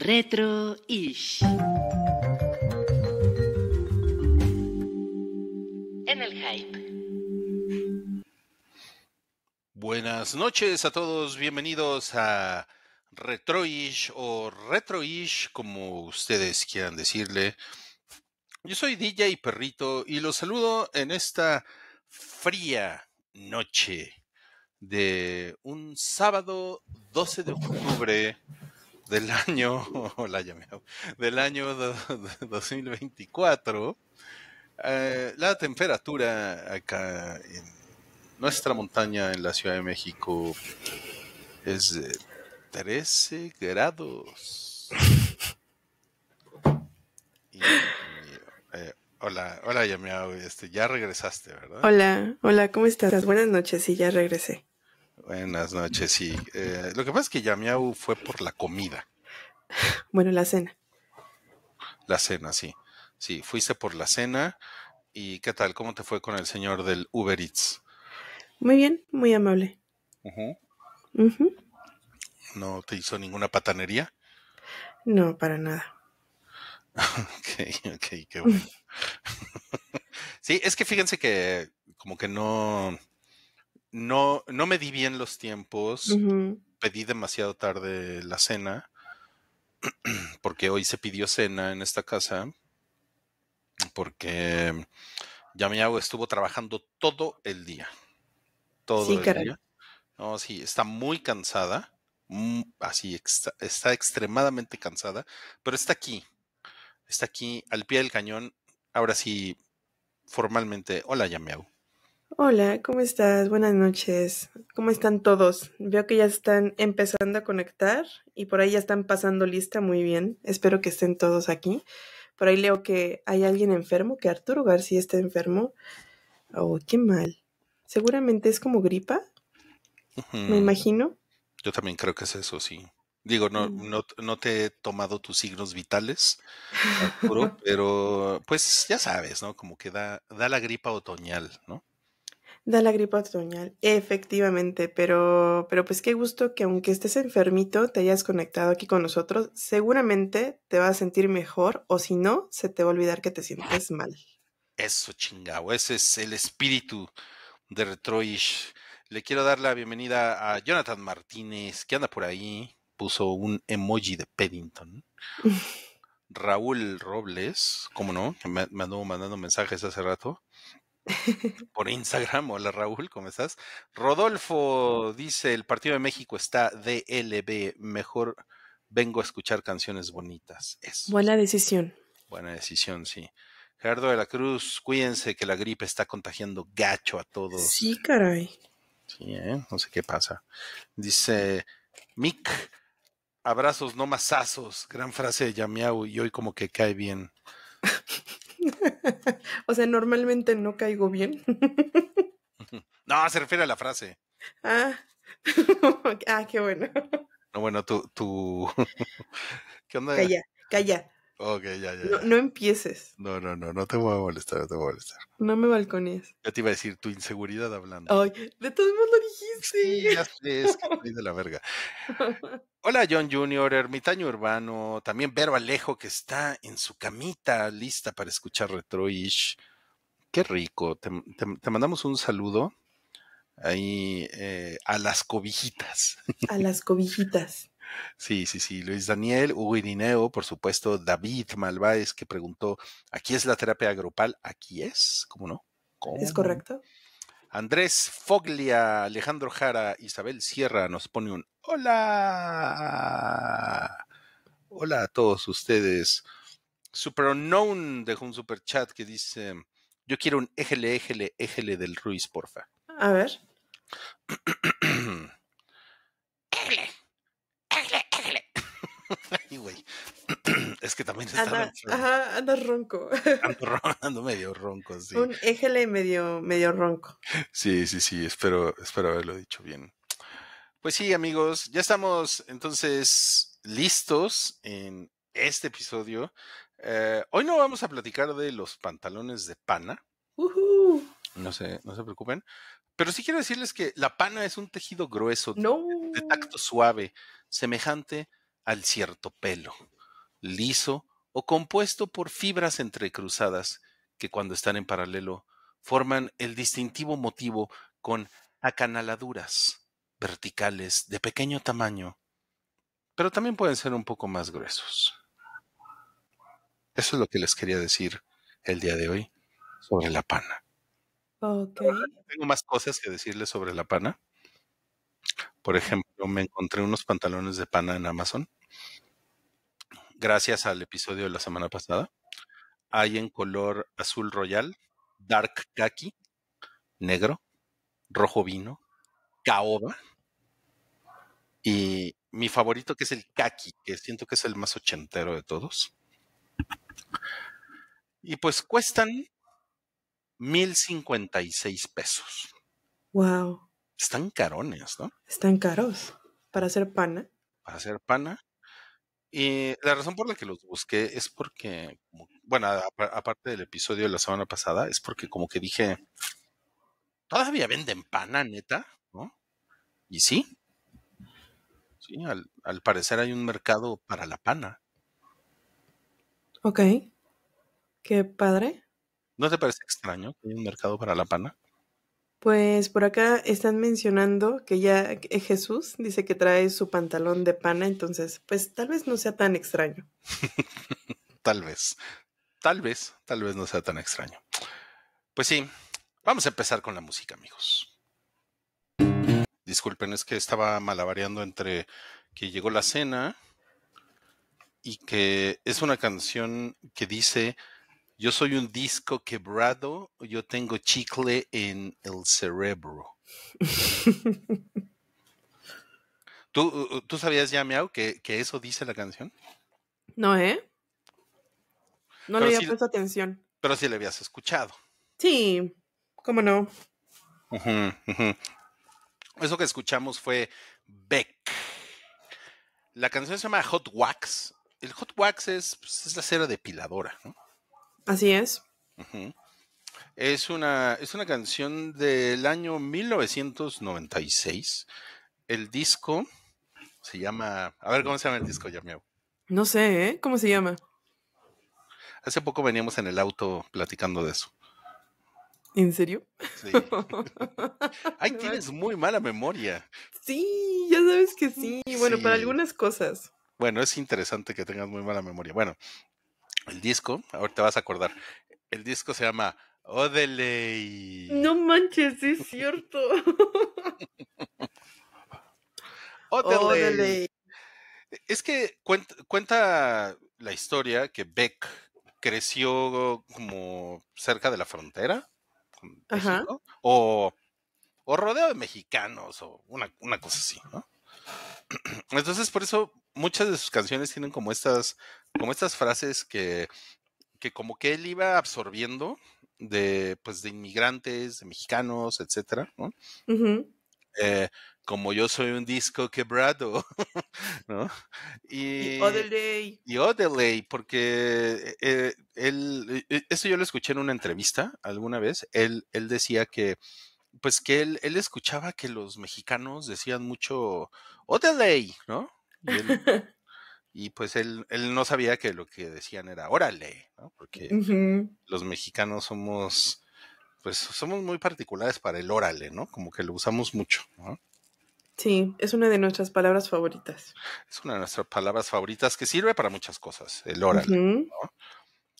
Retro-ish. En el hype. Buenas noches a todos, bienvenidos a Retro-ish o Retro-ish como ustedes quieran decirle. Yo soy DJ Perrito y los saludo en esta fría noche de un sábado 12 de octubre del año, hola, ya del año 2024, eh, la temperatura acá en nuestra montaña en la Ciudad de México es de 13 grados. Eh, hola, hola, ya me este, ya regresaste, ¿verdad? Hola, hola, ¿cómo estás? Buenas noches, y ya regresé. Buenas noches, sí. Eh, lo que pasa es que Yamiau fue por la comida. Bueno, la cena. La cena, sí. Sí, fuiste por la cena. ¿Y qué tal? ¿Cómo te fue con el señor del Uber Eats? Muy bien, muy amable. ¿No te hizo ninguna patanería? No, para nada. ok, ok, qué bueno. sí, es que fíjense que como que no no, no me di bien los tiempos, pedí demasiado tarde la cena, porque hoy se pidió cena en esta casa, porque hago estuvo trabajando todo el día. Todo el día. No, sí, está muy cansada, mm, así está, extremadamente cansada, pero está aquí, está aquí al pie del cañón. Ahora sí, formalmente, hola Yameau Hola, ¿cómo estás? Buenas noches. ¿Cómo están todos? Veo que ya están empezando a conectar y por ahí ya están pasando lista muy bien. Espero que estén todos aquí. Por ahí leo que hay alguien enfermo, que Arturo García está enfermo. Oh, qué mal. Seguramente es como gripa, me imagino. Yo también creo que es eso, sí. Digo, no, mm. no, te he tomado tus signos vitales, Arturo, pero pues ya sabes, ¿no? Como que da, da la gripa otoñal, ¿no? Da la gripa otoñal, efectivamente, pero, pero pues qué gusto que aunque estés enfermito te hayas conectado aquí con nosotros, seguramente te vas a sentir mejor o si no, se te va a olvidar que te sientes mal. Eso chingado, ese es el espíritu de Retroish. Le quiero dar la bienvenida a Jonathan Martínez, que anda por ahí, puso un emoji de Peddington. Raúl Robles, ¿cómo no? me, mandó mandando mensajes hace rato por Instagram. Hola Raúl, ¿cómo estás? Rodolfo dice, el Partido de México está DLB, mejor vengo a escuchar canciones bonitas. Buena decisión. Buena decisión, sí. Gerardo de la Cruz, cuídense que la gripe está contagiando gacho a todos. Sí, caray. Sí, ¿eh? no sé qué pasa. Dice Mick, abrazos, no masazos. Gran frase de Yamiau y hoy como que cae bien. o sea, normalmente no caigo bien. no, se refiere a la frase. Ah, ah qué bueno. No, bueno, tú, tú... ¿Qué onda? Calla, calla. Ok, ya, ya. No, empieces. No, no, no, no te voy a molestar, no te voy a molestar. No me balcones. Ya te iba a decir tu inseguridad hablando. Ay, de todos modos lo dijiste. Sí, ya sé, es que de la verga. Hola, John Junior, ermitaño urbano, también Vero Alejo que está en su camita lista para escuchar Retroish. Qué rico. Te, mandamos un saludo ahí eh, a las cobijitas. A las cobijitas. Sí, sí, sí. Luis Daniel, Hugo Irineo, por supuesto, David Malváez, que preguntó: ¿aquí es la terapia grupal? ¿Aquí es? ¿Cómo no? ¿Es correcto? Andrés Foglia, Alejandro Jara, Isabel Sierra nos pone un hola. Hola a todos ustedes. Unknown dejó un super chat que dice: Yo quiero un éjele, éjele, éjele del Ruiz, porfa. A ver. es que también está anda ronco. ando, medio ronco, sí. Un éjele medio, medio ronco. Sí, sí, sí, espero, espero haberlo dicho bien. Pues sí, amigos, ya estamos entonces listos en este episodio. Eh, hoy no vamos a platicar de los pantalones de pana. No se, no se preocupen. Pero sí quiero decirles que la pana es un tejido grueso, de, de tacto suave, semejante al cierto pelo, liso o compuesto por fibras entrecruzadas que cuando están en paralelo forman el distintivo motivo con acanaladuras verticales de pequeño tamaño, pero también pueden ser un poco más gruesos. Eso es lo que les quería decir el día de hoy sobre la pana. Tengo más cosas que decirles sobre la pana. Por ejemplo, me encontré unos pantalones de pana en Amazon gracias al episodio de la semana pasada. Hay en color azul royal, dark khaki, negro, rojo vino, caoba y mi favorito que es el khaki, que siento que es el más ochentero de todos. Y pues cuestan 1056 pesos. Wow. Están carones, ¿no? Están caros para hacer pana. Para hacer pana. Y la razón por la que los busqué es porque, bueno, aparte del episodio de la semana pasada, es porque como que dije, todavía venden pana, neta, ¿no? Y sí. Sí, al, parecer hay un mercado para la pana. Ok. Qué padre. ¿No te parece extraño que hay un mercado para la pana? Pues por acá están mencionando que ya eh, Jesús dice que trae su pantalón de pana, entonces pues tal vez no sea tan extraño. tal vez, tal vez, tal vez no sea tan extraño. Pues sí, vamos a empezar con la música, amigos. Disculpen, es que estaba malabareando entre que llegó la cena y que es una canción que dice yo soy un disco quebrado, yo tengo chicle en el cerebro. ¿Tú, ¿Tú, sabías ya, Miau, que, que, eso dice la canción? No, ¿eh? No le había puesto atención. Pero sí le habías escuchado. Sí, cómo no. Eso que escuchamos fue Beck. La canción se llama Hot Wax. El Hot Wax es, pues, es la cera depiladora, ¿no? Así es. es, una, es una canción del año 1996. El disco se llama. A ver, ¿cómo se llama el disco, Yamiau? No sé, ¿eh? ¿Cómo se llama? Hace poco veníamos en el auto platicando de eso. ¿En serio? Sí. Ay, tienes muy mala memoria. Sí, ya sabes que sí. Bueno, para algunas cosas. Bueno, es interesante que tengas muy mala memoria. Bueno, el disco, ahorita vas a acordar. El disco se llama Odeley. No manches, es cierto. Odeley. Es que cuenta, la historia que Beck creció como cerca de la frontera o, o rodeado de mexicanos o una, una cosa así, ¿no? Entonces, por eso muchas de sus canciones tienen como estas, como estas frases que, que como que él iba absorbiendo de, pues, de inmigrantes, de mexicanos, etcétera, ¿no? Eh, como yo soy un disco quebrado, ¿no? Y, y Y Odelay, porque eh, él, eh, eso yo lo escuché en una entrevista alguna vez, él, él decía que, pues que él escuchaba que los mexicanos decían mucho, ley, ¿no? Y, pues él, él, no sabía que lo que decían era órale, ¿no? Porque los mexicanos somos, pues somos muy particulares para el órale, ¿no? Como que lo usamos mucho, ¿no? Sí, es una de nuestras palabras favoritas. Es una de nuestras palabras favoritas que sirve para muchas cosas, el órale,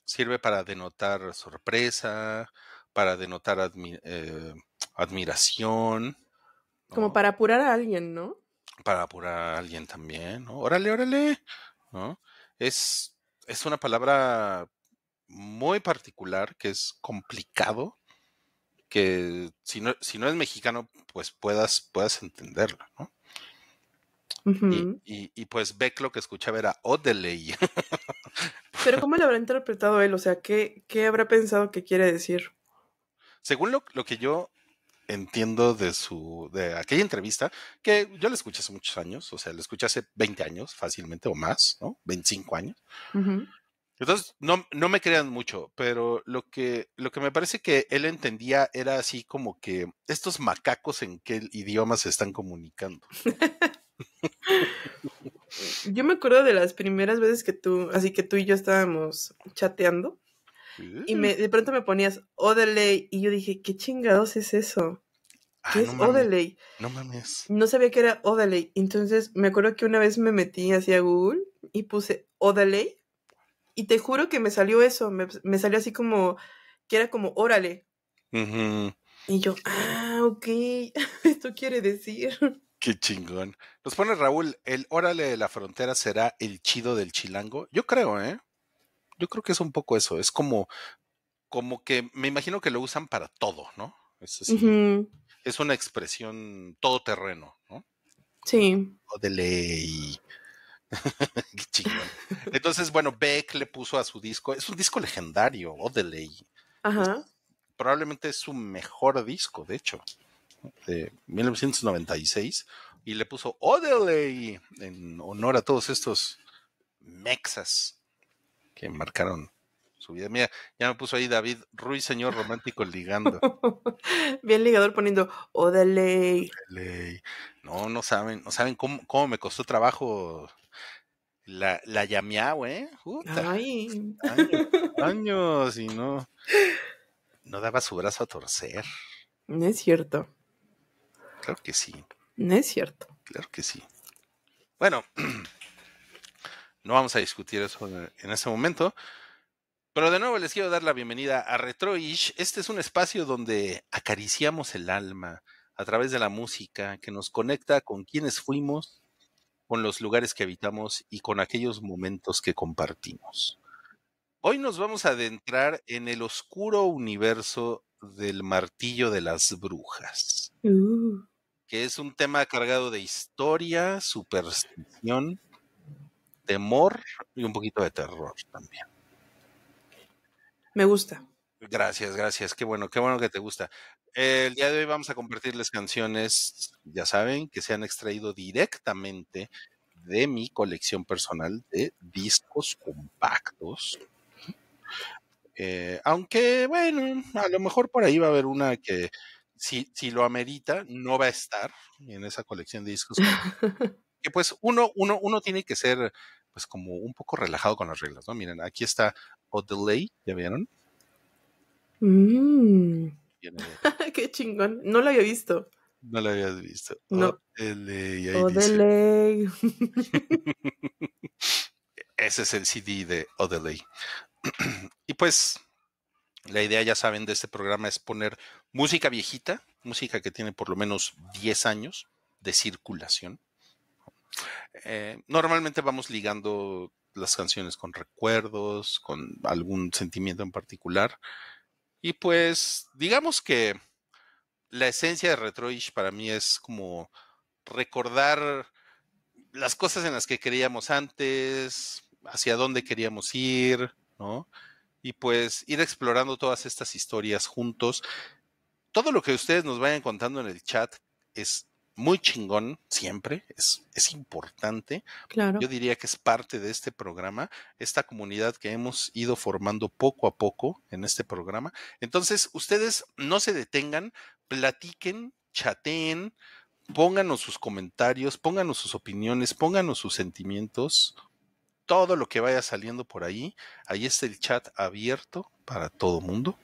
Sirve para denotar sorpresa, para denotar eh, admiración. Como para apurar a alguien, ¿no? para apurar a alguien también, ¿no? Órale, órale, ¿no? Es, es una palabra muy particular que es complicado, que si no, es mexicano, pues puedas, puedas ¿no? y, pues Beck lo que escuchaba era Odeley. Pero ¿cómo lo habrá interpretado él? O sea, ¿qué, qué habrá pensado que quiere decir? Según lo que yo entiendo de su de aquella entrevista que yo la escuché hace muchos años, o sea, la escuché hace 20 años fácilmente o más, ¿no? 25 años. Entonces, no, no me crean mucho, pero lo que, lo que me parece que él entendía era así como que estos macacos en qué idioma se están comunicando. yo me acuerdo de las primeras veces que tú, así que tú y yo estábamos chateando y me, de pronto me ponías Odelay y yo dije, ¿qué chingados es eso? ¿Qué ah, es no No mames. No sabía que era Odelay. Entonces me acuerdo que una vez me metí hacia Google y puse Odelay y te juro que me salió eso. Me, me salió así como que era como órale. Y yo, ah, ok, esto quiere decir. Qué chingón. Nos pone Raúl, el órale de la frontera será el chido del chilango. Yo creo, ¿eh? yo creo que es un poco eso, es como, como que me imagino que lo usan para todo, ¿no? Es, una expresión todoterreno, ¿no? Sí. O oh, Qué chingón. Entonces, bueno, Beck le puso a su disco, es un disco legendario, Odeley. Oh, Ajá. probablemente es su mejor disco, de hecho, de 1996, y le puso Odeley oh, en honor a todos estos mexas que marcaron su vida. Mira, ya me puso ahí David Ruiz, señor romántico ligando. Bien ligador poniendo ley No, no saben, no saben cómo, me costó trabajo la, la llamea, güey. ¿eh? Ay. Años, años, y no. No daba su brazo a torcer. No es cierto. Claro que sí. No es cierto. Claro que sí. Bueno, No vamos a discutir eso en, ese momento. Pero de nuevo les quiero dar la bienvenida a Retroish. Este es un espacio donde acariciamos el alma a través de la música que nos conecta con quienes fuimos, con los lugares que habitamos y con aquellos momentos que compartimos. Hoy nos vamos a adentrar en el oscuro universo del martillo de las brujas, uh. que es un tema cargado de historia, superstición temor y un poquito de terror también. Me gusta. Gracias, gracias. Qué bueno, qué bueno que te gusta. el día de hoy vamos a compartirles canciones, ya saben, que se han extraído directamente de mi colección personal de discos compactos. Eh, aunque, bueno, a lo mejor por ahí va a haber una que, si, si lo amerita, no va a estar en esa colección de discos. que pues uno, uno, uno tiene que ser es pues, como un poco relajado con las reglas, ¿no? Miren, aquí está Odelay, ¿ya vieron? Mm. Qué chingón, no lo había visto. No lo habías visto. No. Odelay, Ese es el CD de Odelay. y pues la idea, ya saben, de este programa es poner música viejita, música que tiene por lo menos 10 años de circulación, eh, normalmente vamos ligando las canciones con recuerdos, con algún sentimiento en particular. Y pues digamos que la esencia de Retroish para mí es como recordar las cosas en las que queríamos antes, hacia dónde queríamos ir, ¿no? Y pues ir explorando todas estas historias juntos. Todo lo que ustedes nos vayan contando en el chat es muy chingón siempre, es, es importante. Yo diría que es parte de este programa, esta comunidad que hemos ido formando poco a poco en este programa. Entonces, ustedes no se detengan, platiquen, chateen, pónganos sus comentarios, pónganos sus opiniones, pónganos sus sentimientos, todo lo que vaya saliendo por ahí. Ahí está el chat abierto para todo mundo.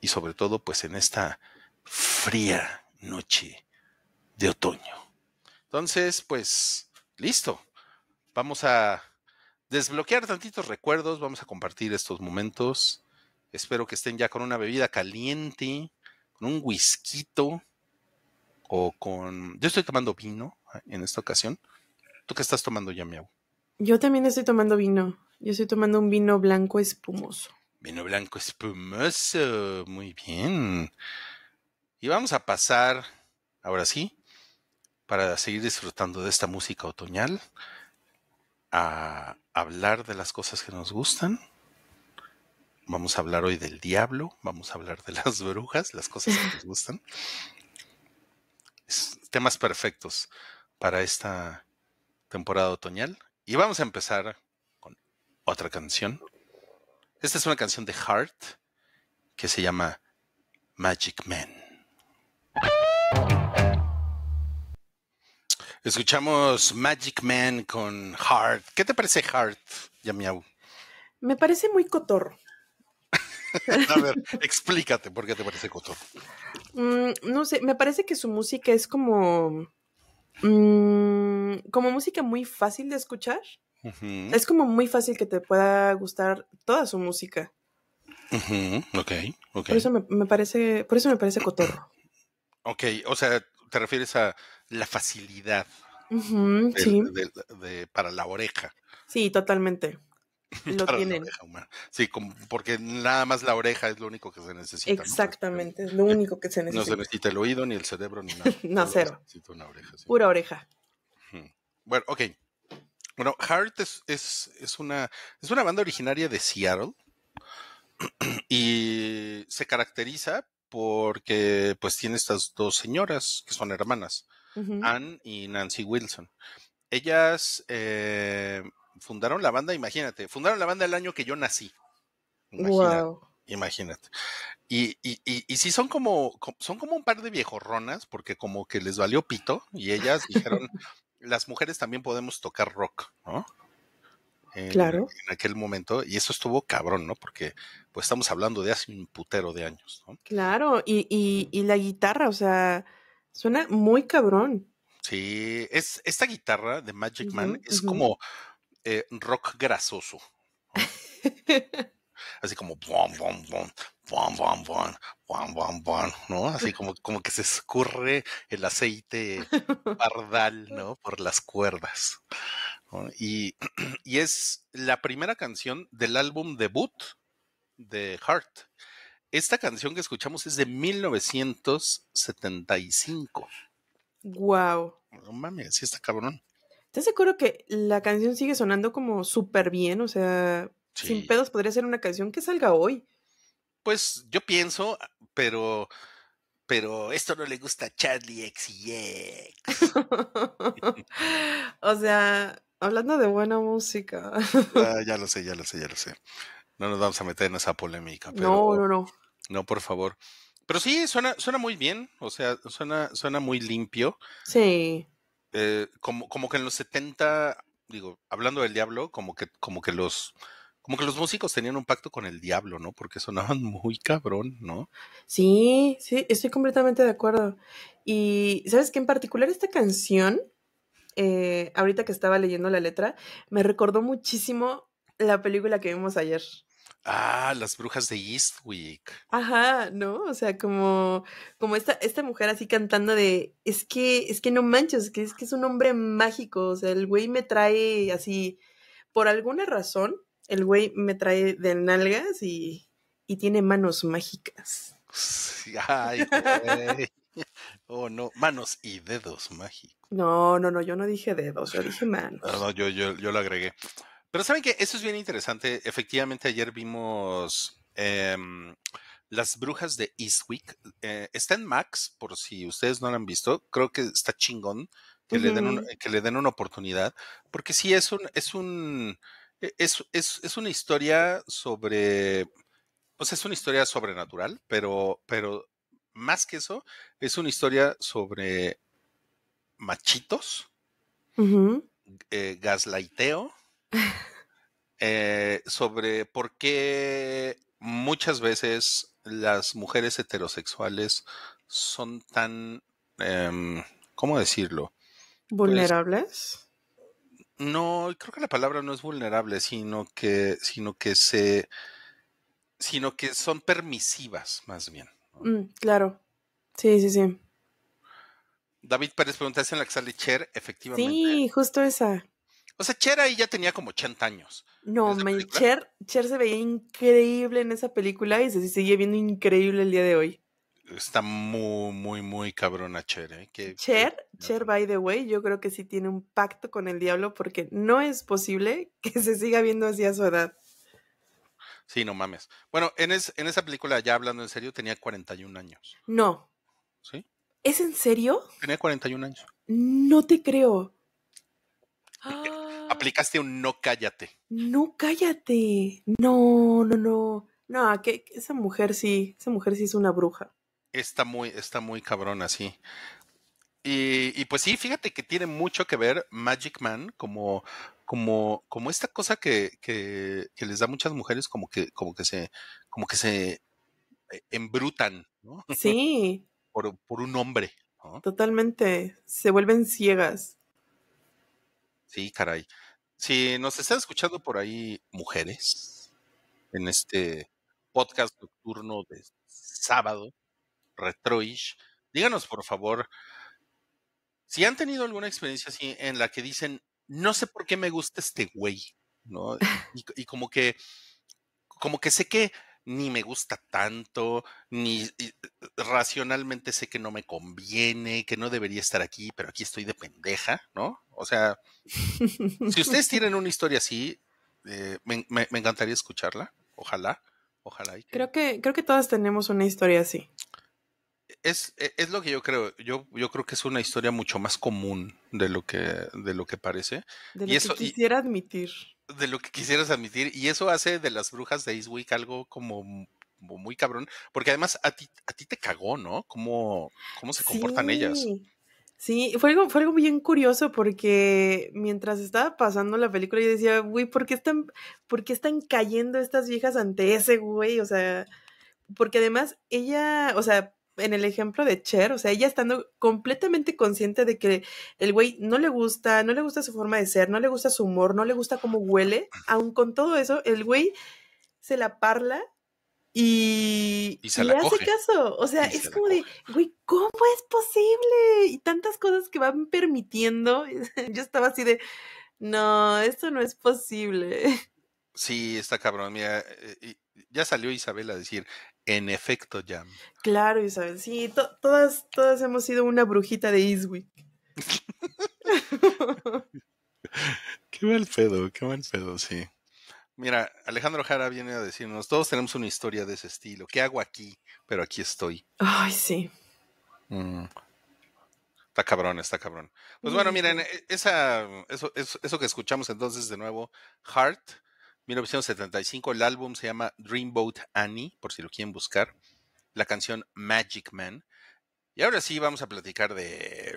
Y sobre todo, pues en esta fría noche de otoño. Entonces, pues, listo. Vamos a desbloquear tantitos recuerdos, vamos a compartir estos momentos. Espero que estén ya con una bebida caliente, con un whisky o con... Yo estoy tomando vino ah, en esta ocasión. ¿Tú qué estás tomando ya, Miau? Yo también estoy tomando vino. Yo estoy tomando un vino blanco espumoso. Vino blanco espumoso. Muy bien. Y vamos a pasar, ahora sí, para seguir disfrutando de esta música otoñal, a hablar de las cosas que nos gustan. Vamos a hablar hoy del diablo, vamos a hablar de las brujas, las cosas que nos gustan. temas perfectos para esta temporada otoñal. Y vamos a empezar con otra canción. Esta es una canción de Heart que se llama Magic Man. Escuchamos Magic Man con Heart. ¿Qué te parece Heart, Yamiau? Me parece muy cotorro. A ver, explícate por qué te parece cotorro. Mm, no sé, me parece que su música es como. Mm, como música muy fácil de escuchar. Es como muy fácil que te pueda gustar toda su música. Ok, ok, Por eso me, parece. Por eso me parece cotorro. Ok, o sea, te refieres a la facilidad para la oreja. Sí, totalmente. Lo tienen. Sí, porque nada más la oreja es lo único que se necesita. Exactamente, es este, lo eh, único que se necesita. No se necesita el oído, ni el cerebro, ni nada. no, cero. Necesita una oreja. Pura oreja. Bueno, ok. Bueno, Heart es, una, es una banda originaria de Seattle y se caracteriza porque pues tiene estas dos señoras que son hermanas. Anne Ann y Nancy Wilson. Ellas eh, fundaron la banda, imagínate, fundaron la banda el año que yo nací. Imagínate. Wow. Imagínate. Y, y, y, sí son como, son como un par de viejorronas, porque como que les valió pito, y ellas dijeron, las mujeres también podemos tocar rock, ¿no? claro. En aquel momento, y eso estuvo cabrón, ¿no? Porque pues estamos hablando de hace un putero de años, ¿no? Claro, y, y, y la guitarra, o sea, Suena muy cabrón. Sí, es, esta guitarra de Magic Man es como eh, rock grasoso. Así como Así como, como que se escurre el aceite pardal, ¿no? Por las cuerdas. Y, y es la primera canción del álbum debut de Heart esta canción que escuchamos es de 1975. Wow. No mames, sí está cabrón. Te seguro que la canción sigue sonando como súper bien? O sea, sin pedos podría ser una canción que salga hoy. Pues yo pienso, pero pero esto no le gusta a Charlie X o sea, hablando de buena música. Ah, ya lo sé, ya lo sé, ya lo sé. No nos vamos a meter en esa polémica. Pero, no, no, no. No, por favor. Pero sí, suena, suena muy bien, o sea, suena, suena muy limpio. Sí. Eh, como, como que en los 70, digo, hablando del diablo, como que, como que los como que los músicos tenían un pacto con el diablo, ¿no? Porque sonaban muy cabrón, ¿no? Sí, sí, estoy completamente de acuerdo. Y sabes que en particular esta canción, eh, ahorita que estaba leyendo la letra, me recordó muchísimo la película que vimos ayer. Ah, las brujas de Eastwick. Ajá, ¿no? O sea, como, como esta, esta mujer así cantando de, es que, es que no manches, es que es que es un hombre mágico, o sea, el güey me trae así, por alguna razón, el güey me trae de nalgas y, y tiene manos mágicas. Ay, güey. Oh, no, manos y dedos mágicos. No, no, no, yo no dije dedos, yo dije manos. No, no, yo, yo, yo lo agregué. Pero saben que eso es bien interesante. Efectivamente, ayer vimos em, Las Brujas de Eastwick. Eh, está en Max, por si ustedes no la han visto. Creo que está chingón que, le, den que le den una oportunidad. Porque sí, es un, es un, e, es, una historia sobre, o pues, sea es una historia sobrenatural, pero, pero más que eso, es una historia sobre machitos, uh gaslighteo eh, sobre por qué muchas veces las mujeres heterosexuales son tan, em, ¿cómo decirlo? Pues ¿Vulnerables? no, creo que la palabra no es vulnerable, sino que, sino que se, sino que son permisivas, más bien. Mm, claro, sí, sí, sí. David Pérez Preguntaste en la que sale Cher? Efectivamente. Sí, justo esa. O sea, Cher ahí ya tenía como 80 años. No, Cher, se veía increíble en esa película y se sigue viendo increíble el día de hoy. Está muy, muy, muy cabrona Cher, ¿eh? Que, Cher, Cher, by the way, yo creo que sí tiene un pacto con el diablo porque no es posible que se siga viendo así a su edad. Sí, no mames. Bueno, en, en esa película, ya hablando en serio, tenía 41 años. No. ¿Sí? ¿Es en serio? Tenía 41 años. No te creo aplicaste un no cállate. No cállate. No, no, no. No, que, esa mujer sí, esa mujer sí es una bruja. Está muy, está muy cabrona, sí. Y, pues sí, fíjate que tiene mucho que ver Magic Man como, como, como esta cosa que, que, que les da muchas mujeres como que, como que se, como que se eh, embrutan, ¿no? Sí. por, un hombre. Totalmente. Se vuelven ciegas. Sí, caray. Si nos están escuchando por ahí mujeres en este podcast nocturno de sábado, retroish, díganos por favor si han tenido alguna experiencia así en la que dicen, no sé por qué me gusta este güey, ¿no? Y, como que, como que sé que ni me gusta tanto, ni eh, eh, racionalmente sé que no me conviene, que no debería estar aquí, pero aquí estoy de pendeja, ¿no? O sea, si ustedes tienen una historia así, eh, me, encantaría escucharla, ojalá, ojalá. Creo, que, creo que todas tenemos una historia así. Es, e, es, lo que yo creo. Yo, yo creo que es una historia mucho más común de lo que, de lo que parece. De lo y que eso, quisiera admitir de lo que quisieras admitir y eso hace de las brujas de Eastwick algo como, muy cabrón, porque además a ti, a ti te cagó, ¿no? ¿Cómo, cómo se comportan ellas? Sí, fue algo, fue algo bien curioso porque mientras estaba pasando la película yo decía, güey, ¿por están, por qué están cayendo estas viejas ante ese güey? O sea, porque además ella, o sea, en el ejemplo de Cher, o sea, ella estando completamente consciente de que el güey no le gusta, no le gusta su forma de ser, no le gusta su humor, no le gusta cómo huele, aun con todo eso, el güey se la parla y, le hace caso. O sea, es como de, güey, ¿cómo es posible? Y tantas cosas que van permitiendo. Yo estaba así de, no, esto no es posible. Sí, está cabrón. Mira, eh, ya salió Isabel a decir, en efecto, ya. Claro, Isabel, sí, todas, todas hemos sido una brujita de Eastwick. qué mal pedo, qué mal pedo, sí. Mira, Alejandro Jara viene a decirnos, todos tenemos una historia de ese estilo. ¿Qué hago aquí? Pero aquí estoy. Ay, sí. Mm. Está cabrón, está cabrón. Pues bueno, miren, e, esa, eso, eso, eso que escuchamos entonces de nuevo, Heart, 1975, el álbum se llama Dreamboat Annie, por si lo quieren buscar. La canción Magic Man. Y ahora sí vamos a platicar de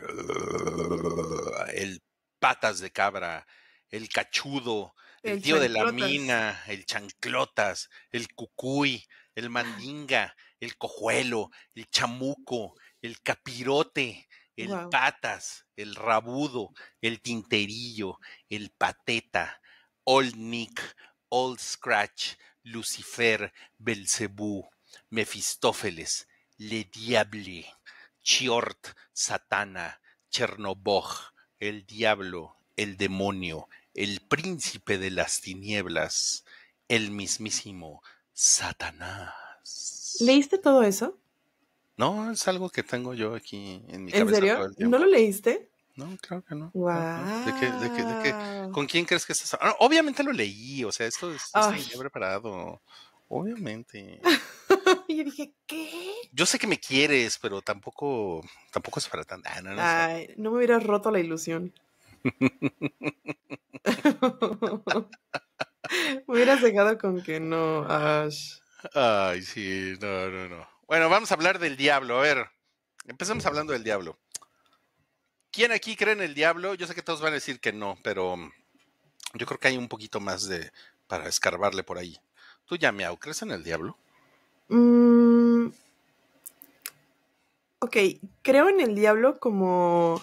el patas de cabra, el cachudo, el, tío de la mina, el chanclotas, el cucuy, el mandinga, el cojuelo, el chamuco, el capirote, el patas, el rabudo, el tinterillo, el pateta, Old Nick, Old Scratch, Lucifer, Belcebú, Mefistófeles, Le Diable, Chiort, Satana, Chernobog, el diablo, el demonio, el príncipe de las tinieblas, el mismísimo Satanás. ¿Leíste todo eso? No, es algo que tengo yo aquí en mi cabeza. ¿En serio? ¿No lo leíste? No, creo que no. ¿Con quién crees que estás? Ah, obviamente lo leí, o sea, esto, es, preparado. Obviamente. yo dije, ¿qué? Yo sé que me quieres, pero tampoco, tampoco es para tanto. Ah, no, me hubiera roto la ilusión. me hubieras dejado con que no, Ay, sí, no, no, no. Bueno, vamos a hablar del diablo. A ver, Empezamos hablando del diablo. ¿Quién aquí cree en el diablo? Yo sé que todos van a decir que no, pero mm, yo creo que hay un poquito más de para escarbarle por ahí. ¿Tú ya, Miau, crees en el diablo? Mm. ok, creo en el diablo como,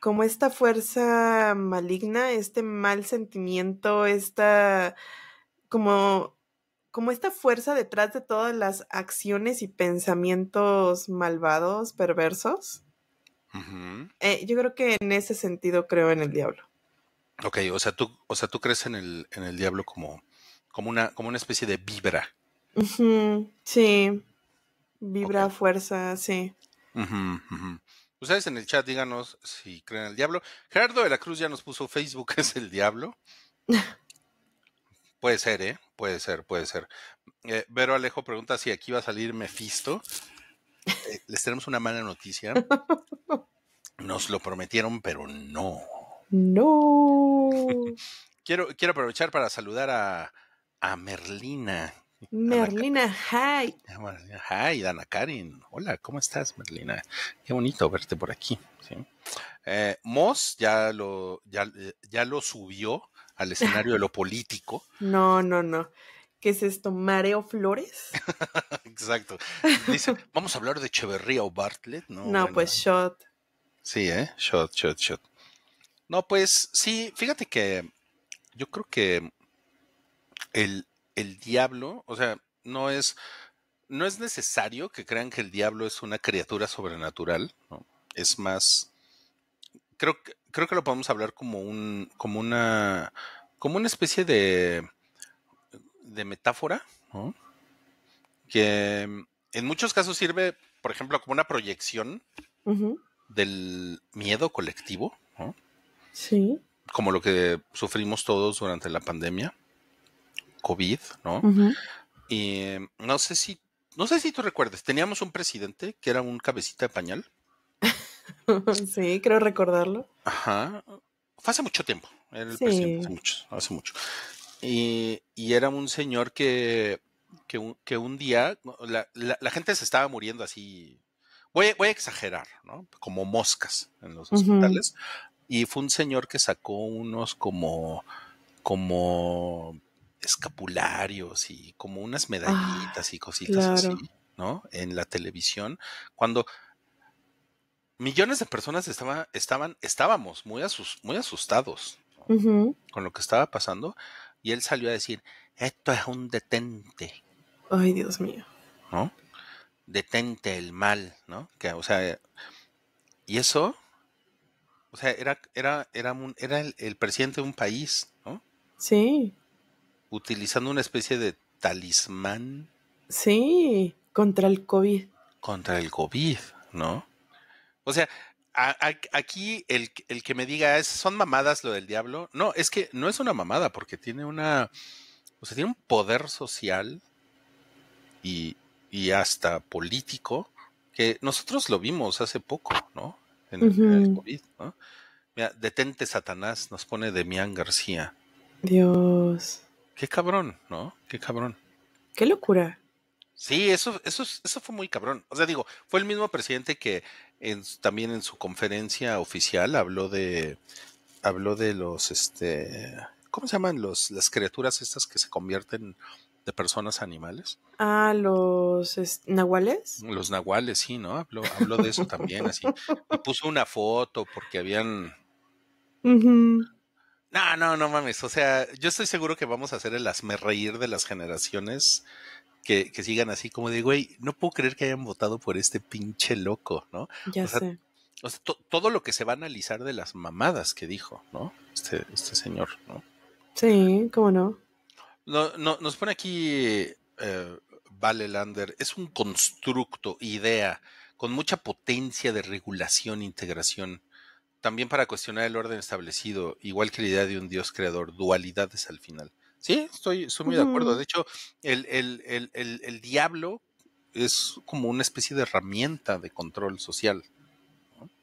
como esta fuerza maligna, este mal sentimiento, esta como, como esta fuerza detrás de todas las acciones y pensamientos malvados, perversos. Eh, yo creo que en ese sentido creo en el diablo. Ok, o sea, tú, o sea, tú crees en el, en el diablo como, como, una, como una especie de vibra. sí, vibra, fuerza, sí. Ustedes en el chat díganos si creen en el diablo. Gerardo de la Cruz ya nos puso Facebook es el diablo. puede ser, ¿eh? Puede ser, puede ser. Eh, Vero Alejo pregunta si aquí va a salir Mephisto. Eh, les tenemos una mala noticia. Nos lo prometieron, pero no. No. quiero, quiero aprovechar para saludar a, Merlina. Merlina hi, ah, hi, Dana Karin. Hola, ¿cómo estás, Merlina? Qué bonito verte por aquí. Eh, Moss ya lo, ya, ya lo subió al escenario de lo político. No, no, no. ¿Qué es esto? ¿Mareo Flores? Exacto. Dice, vamos a hablar de Echeverría o Bartlett, ¿no? No, pues Shot. Sí, ¿eh? Shot, Shot, Shot. No, pues sí, fíjate que yo creo que el, diablo, o sea, no es, no es necesario que crean que el diablo es una criatura sobrenatural, ¿no? Es más, creo, creo que lo podemos hablar como un, como una, como una especie de de metáfora, que mm, en muchos casos sirve, por ejemplo, como una proyección del miedo colectivo, Sí. Como lo que sufrimos todos durante la pandemia, COVID, ¿no? Y mm, no sé si, no sé si tú recuerdas, teníamos un presidente que era un cabecita de pañal. sí, creo recordarlo. Ajá. Fue hace mucho tiempo. Era el presidente, hace mucho, hace mucho. Y, era un señor que, que, un, día la, gente se estaba muriendo así. Voy, a exagerar, ¿no? Como moscas en los hospitales. Y fue un señor que sacó unos como, como escapularios y como unas ah, medallitas y cositas así, ¿no? En la televisión, cuando millones de personas estaban, estábamos muy, asustados con lo que estaba pasando, y él salió a decir, esto es un detente. Ay, Dios mío. ¿No? Detente el mal, ¿no? Que, o sea, y eso, o sea, era, era, era, un, era el, presidente de un país, ¿no? Sí. Utilizando una especie de talismán. Sí, contra el COVID. Contra el COVID, ¿no? O sea, aquí el, el, que me diga es, son mamadas lo del diablo. No, es que no es una mamada, porque tiene una. O sea, tiene un poder social y, hasta político que nosotros lo vimos hace poco, ¿no? En el, COVID, ¿no? Mira, detente Satanás, nos pone Demián García. Dios. Qué cabrón, ¿no? Qué cabrón. Qué locura. Sí, eso, eso, eso fue muy cabrón. O sea, digo, fue el mismo presidente que en, también en su conferencia oficial habló de habló de los este ¿cómo se llaman los las criaturas estas que se convierten de personas animales? Ah, los nahuales. Mm, los nahuales, sí, ¿no? Habló, habló de eso también, así. puso una foto porque habían. No, no, no mames. O sea, yo estoy seguro que vamos a hacer el asmerreír reír de las generaciones que, sigan así como de, güey, no puedo creer que hayan votado por este pinche loco, ¿no? Ya sé. O sea, todo lo que se va a analizar de las mamadas que dijo, ¿no? Este, este señor, ¿no? Sí, cómo no. no, no nos pone aquí eh, Vale Lander, es un constructo, idea, con mucha potencia de regulación, integración, también para cuestionar el orden establecido, igual que la idea de un Dios creador, dualidades al final. Sí, estoy, estoy muy de acuerdo. De hecho, el, diablo es como una especie de herramienta de control social.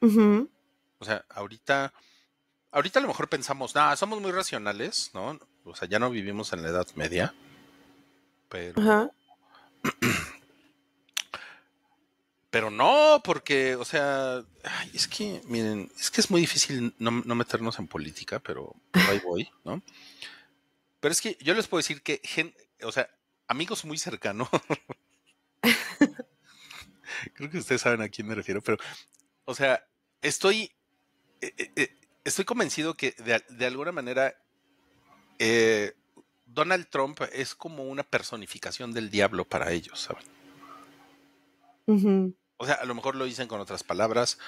O sea, ahorita, ahorita a lo mejor pensamos, nada, somos muy racionales, ¿no? O sea, ya no vivimos en la Edad Media, pero... pero no, porque, o sea, es que, miren, es que es muy difícil no, meternos en política, pero, pero ahí voy, ¿no? Pero es que yo les puedo decir que, o sea, amigos muy cercanos. Creo que ustedes saben a quién me refiero, pero, o sea, estoy, eh, eh, eh, estoy convencido que de, alguna manera Donald Trump es como una personificación del diablo para ellos, ¿saben? O sea, a lo mejor lo dicen con otras palabras,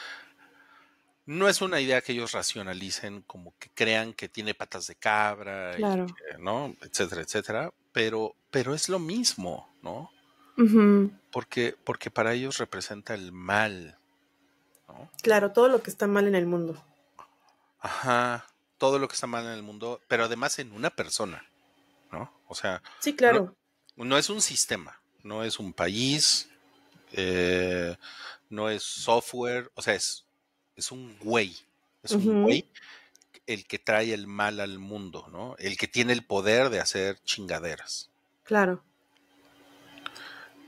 no es una idea que ellos racionalicen, como que crean que tiene patas de cabra, ¿no? Etcétera, etcétera. Pero, pero es lo mismo, ¿no? porque, porque para ellos representa el mal. Claro, todo lo que está mal en el mundo. Ajá, todo lo que está mal en el mundo, pero además en una persona, ¿no? O sea. Sí, claro. No, es un sistema, no es un país, eh, no es software, o sea, es es un güey, es un güey el que trae el mal al mundo, ¿no? El que tiene el poder de hacer chingaderas. Claro.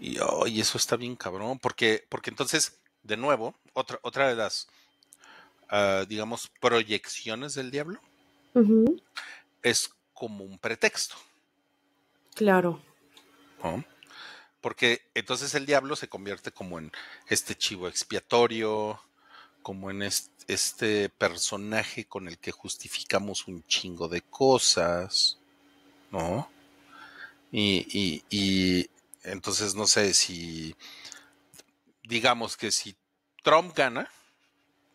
Y, eso está bien cabrón, porque, porque entonces, de nuevo, otra, otra de las, ah, digamos, proyecciones del diablo es como un pretexto. Claro. Porque entonces el diablo se convierte como en este chivo expiatorio, como en este personaje con el que justificamos un chingo de cosas, ¿no? Y, entonces no sé si, digamos que si Trump gana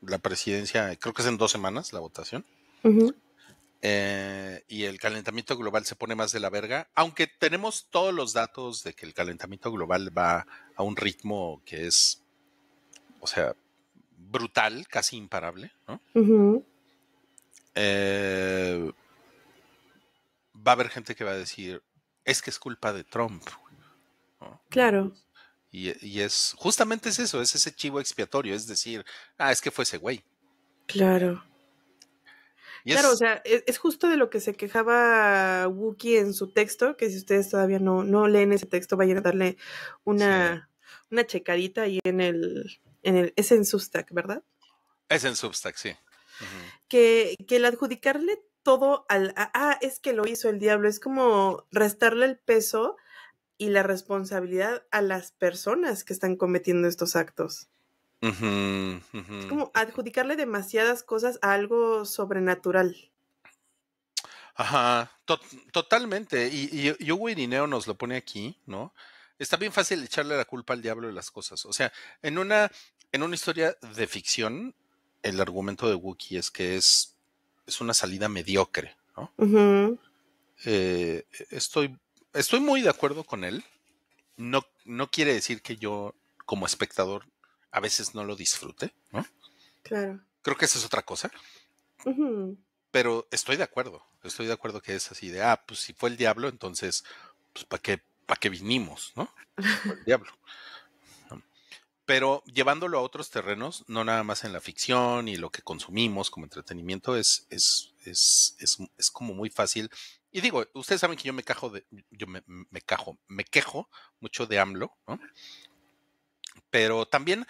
la presidencia, creo que es en dos semanas la votación, eh, y el calentamiento global se pone más de la verga, aunque tenemos todos los datos de que el calentamiento global va a un ritmo que es, o sea, brutal, casi imparable, ¿no? Eh, va a haber gente que va a decir, es que es culpa de Trump. Claro. Y, es, justamente es eso, es ese chivo expiatorio, es decir, ah, es que fue ese güey. Claro. claro, o sea, e-, es, justo de lo que se quejaba Wookie en su texto, que si ustedes todavía no, no leen ese texto, vayan a darle una, una checadita ahí en el, es en Substack, ¿verdad? Es en Substack, sí. que, el adjudicarle todo al, ah, es que lo hizo el diablo, es como restarle el peso y la responsabilidad a las personas que están cometiendo estos actos. Es como adjudicarle demasiadas cosas a algo sobrenatural. Ajá, totalmente. Y, y, y Hugo nos lo pone aquí, ¿no? Está bien fácil echarle la culpa al diablo de las cosas. O sea, en una en una historia de ficción, el argumento de Wookiee es que es, es una salida mediocre, ¿no? eh, estoy, estoy muy de acuerdo con él. No, no quiere decir que yo, como espectador, a veces no lo disfrute, ¿no? Claro. Creo que esa es otra cosa. Pero estoy de acuerdo. Estoy de acuerdo que es así de, ah, pues si fue el diablo, entonces, pues ¿para qué, para qué vinimos, no? el diablo pero llevándolo a otros terrenos, no nada más en la ficción y lo que consumimos como entretenimiento, es, es, es, como muy fácil. Y digo, ustedes saben que yo me cajo de, yo me, me cajo, me quejo mucho de AMLO, ¿no? Pero también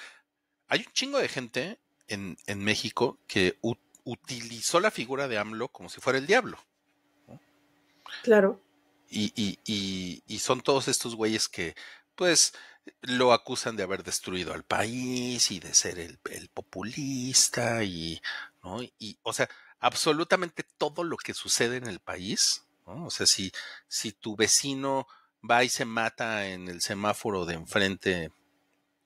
hay un chingo de gente en, en México que utilizó la figura de AMLO como si fuera el diablo. Claro. Y, y, y, y son todos estos güeyes que, pues, lo acusan de haber destruido al país y de ser el, populista y, ¿no? Y, o sea, absolutamente todo lo que sucede en el país, ¿no? O sea, si, si tu vecino va y se mata en el semáforo de enfrente,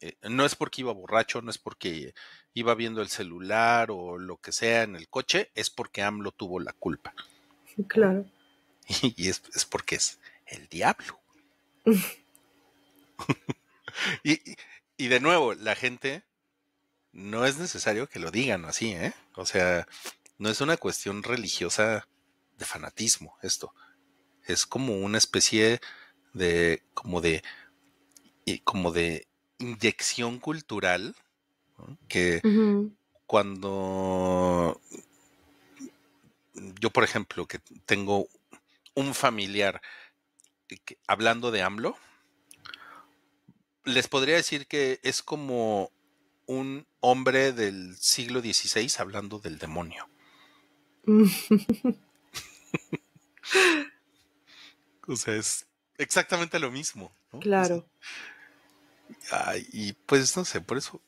eh, no es porque iba borracho, no es porque iba viendo el celular o lo que sea en el coche, es porque AMLO tuvo la culpa. claro. Y, y es, es porque es el diablo. y, de nuevo, la gente no es necesario que lo digan así, ¿eh? O sea, no es una cuestión religiosa de fanatismo esto. Es como una especie de, como de, como de inyección cultural que cuando yo, por ejemplo, que tengo un familiar eh, hablando de AMLO, les podría decir que es como un hombre del siglo XVI hablando del demonio. o sea, es exactamente lo mismo. Claro. y pues no sé, por eso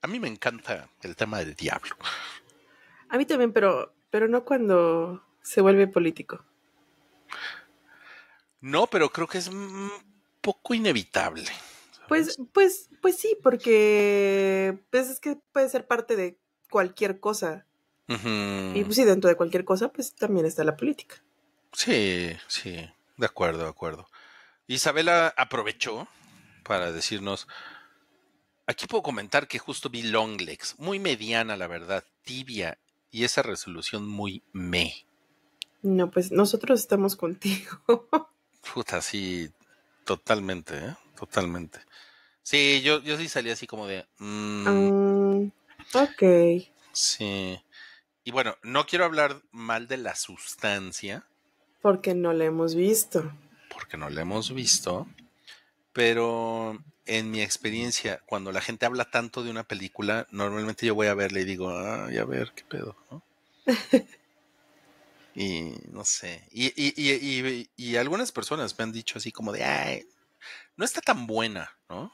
a mí me encanta el tema del diablo. A mí también, pero, pero no cuando se vuelve político. No, pero creo que es poco inevitable. Pues, pues, pues sí, porque pues, es que puede ser parte de cualquier cosa. Y pues sí, dentro de cualquier cosa, pues también está la política. Sí, sí, de acuerdo, de acuerdo. Isabela aprovechó para decirnos, aquí puedo comentar que justo vi Longlegs, muy mediana la verdad, tibia, y esa resolución muy me. No, pues nosotros estamos contigo. Puta, sí, totalmente, ¿eh? totalmente. Sí, yo, sí salí así como de... Mm". mm. ok. Sí. Y bueno, no quiero hablar mal de la sustancia. Porque no la hemos visto. Porque no la hemos visto. Pero en mi experiencia, cuando la gente habla tanto de una película, normalmente yo voy a verla y digo, ah, ya a ver, qué pedo, ¿no? y no sé. Y, y, y, algunas personas me han dicho así como de, ay, no está tan buena, ¿no?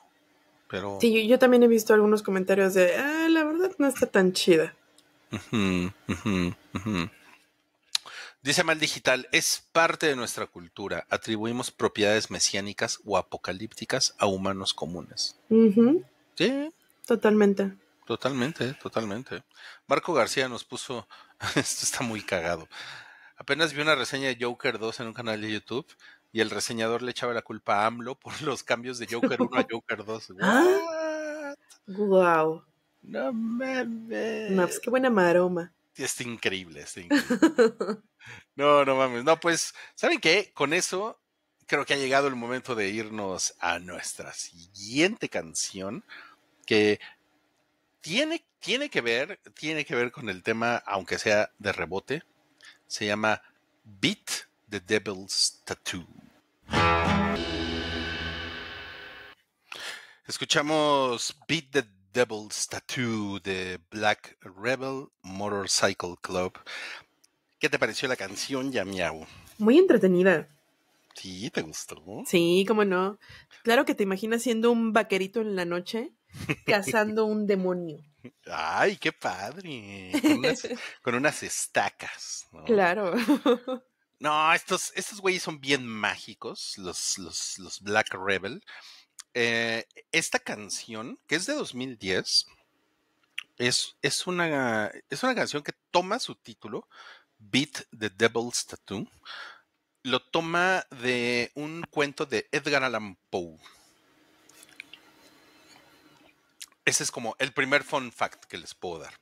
Sí, yo, también he visto algunos comentarios de, ah, la verdad no está tan chida. Dice Mal Digital, es parte de nuestra cultura. Atribuimos propiedades mesiánicas o apocalípticas a humanos comunes. Sí. Totalmente. Totalmente, totalmente. Marco García nos puso, esto está muy cagado. Apenas vi una reseña de Joker 2 en un canal de YouTube y el reseñador le echaba la culpa a AMLO por los cambios de Joker 1 a Joker 2. ¡Ah! Wow. No pues, mames. qué buena maroma. ¡Es increíble, increíble. no, no mames. No, pues, ¿saben qué? Con eso creo que ha llegado el momento de irnos a nuestra siguiente canción que tiene, tiene que ver, tiene que ver con el tema, aunque sea de rebote. Se llama Beat the Devil's Tattoo. Escuchamos Beat the Devil's Tattoo de Black Rebel Motorcycle Club. ¿Qué te pareció la canción, Yamiau? Muy entretenida. Sí, ¿te gustó? Sí, cómo no. Claro que te imaginas siendo un vaquerito en la noche cazando un demonio. Ay, qué padre. Con unas, estacas. Claro. No, estos, estos güeyes son bien mágicos, los, los, los Black Rebel. Eh, esta canción, que es de 2010, es, es, una, es una canción que toma su título, Beat the Devil's Tattoo, lo toma de un cuento de Edgar Allan Poe. Ese es como el primer fun fact que les puedo dar.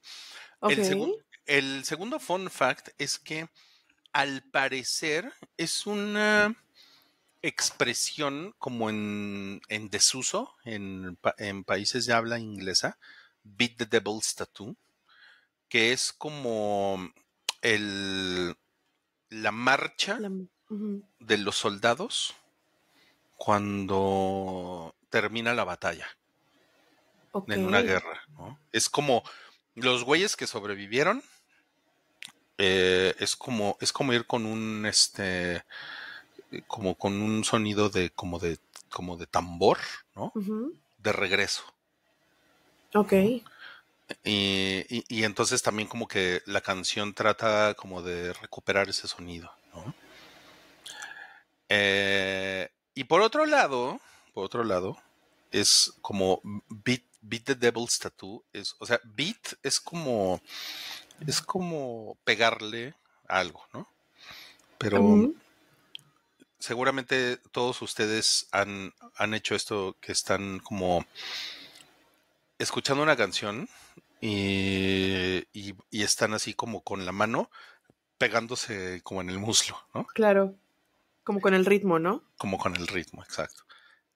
el segundo fun fact es que al parecer es una expresión como en, desuso en, países de habla inglesa, beat the devil's tattoo, que es como el, la marcha de los soldados cuando termina la batalla en una guerra. Es como los güeyes que sobrevivieron eh, es como es como ir con un este eh, como con un sonido de como de como de tambor, ¿no? De regreso. Ok. Y, entonces también como que la canción trata como de recuperar ese sonido, ¿no? Eh, y por otro lado, por otro lado, es como beat, beat the devil's tattoo, es, o sea, beat es como es como pegarle algo, ¿no? Pero seguramente todos ustedes han, han hecho esto que están como escuchando una canción y, y, están así como con la mano pegándose como en el muslo, ¿no? Claro, como con el ritmo, ¿no? Como con el ritmo, exacto.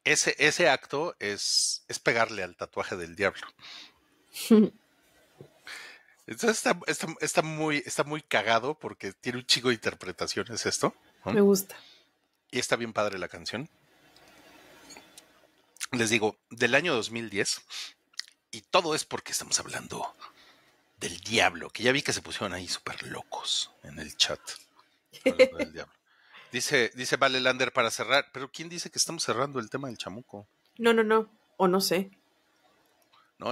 Ese, ese acto es, es pegarle al tatuaje del diablo. está, está, muy, está muy cagado porque tiene un chico de interpretaciones esto. Me gusta. Y está bien padre la canción. Les digo, del año 2010. Y todo es porque estamos hablando del diablo, que ya vi que se pusieron ahí súper locos en el chat. Dice, dice Vale Lander para cerrar, pero ¿quién dice que estamos cerrando el tema del chamuco? No, no, no, o no sé.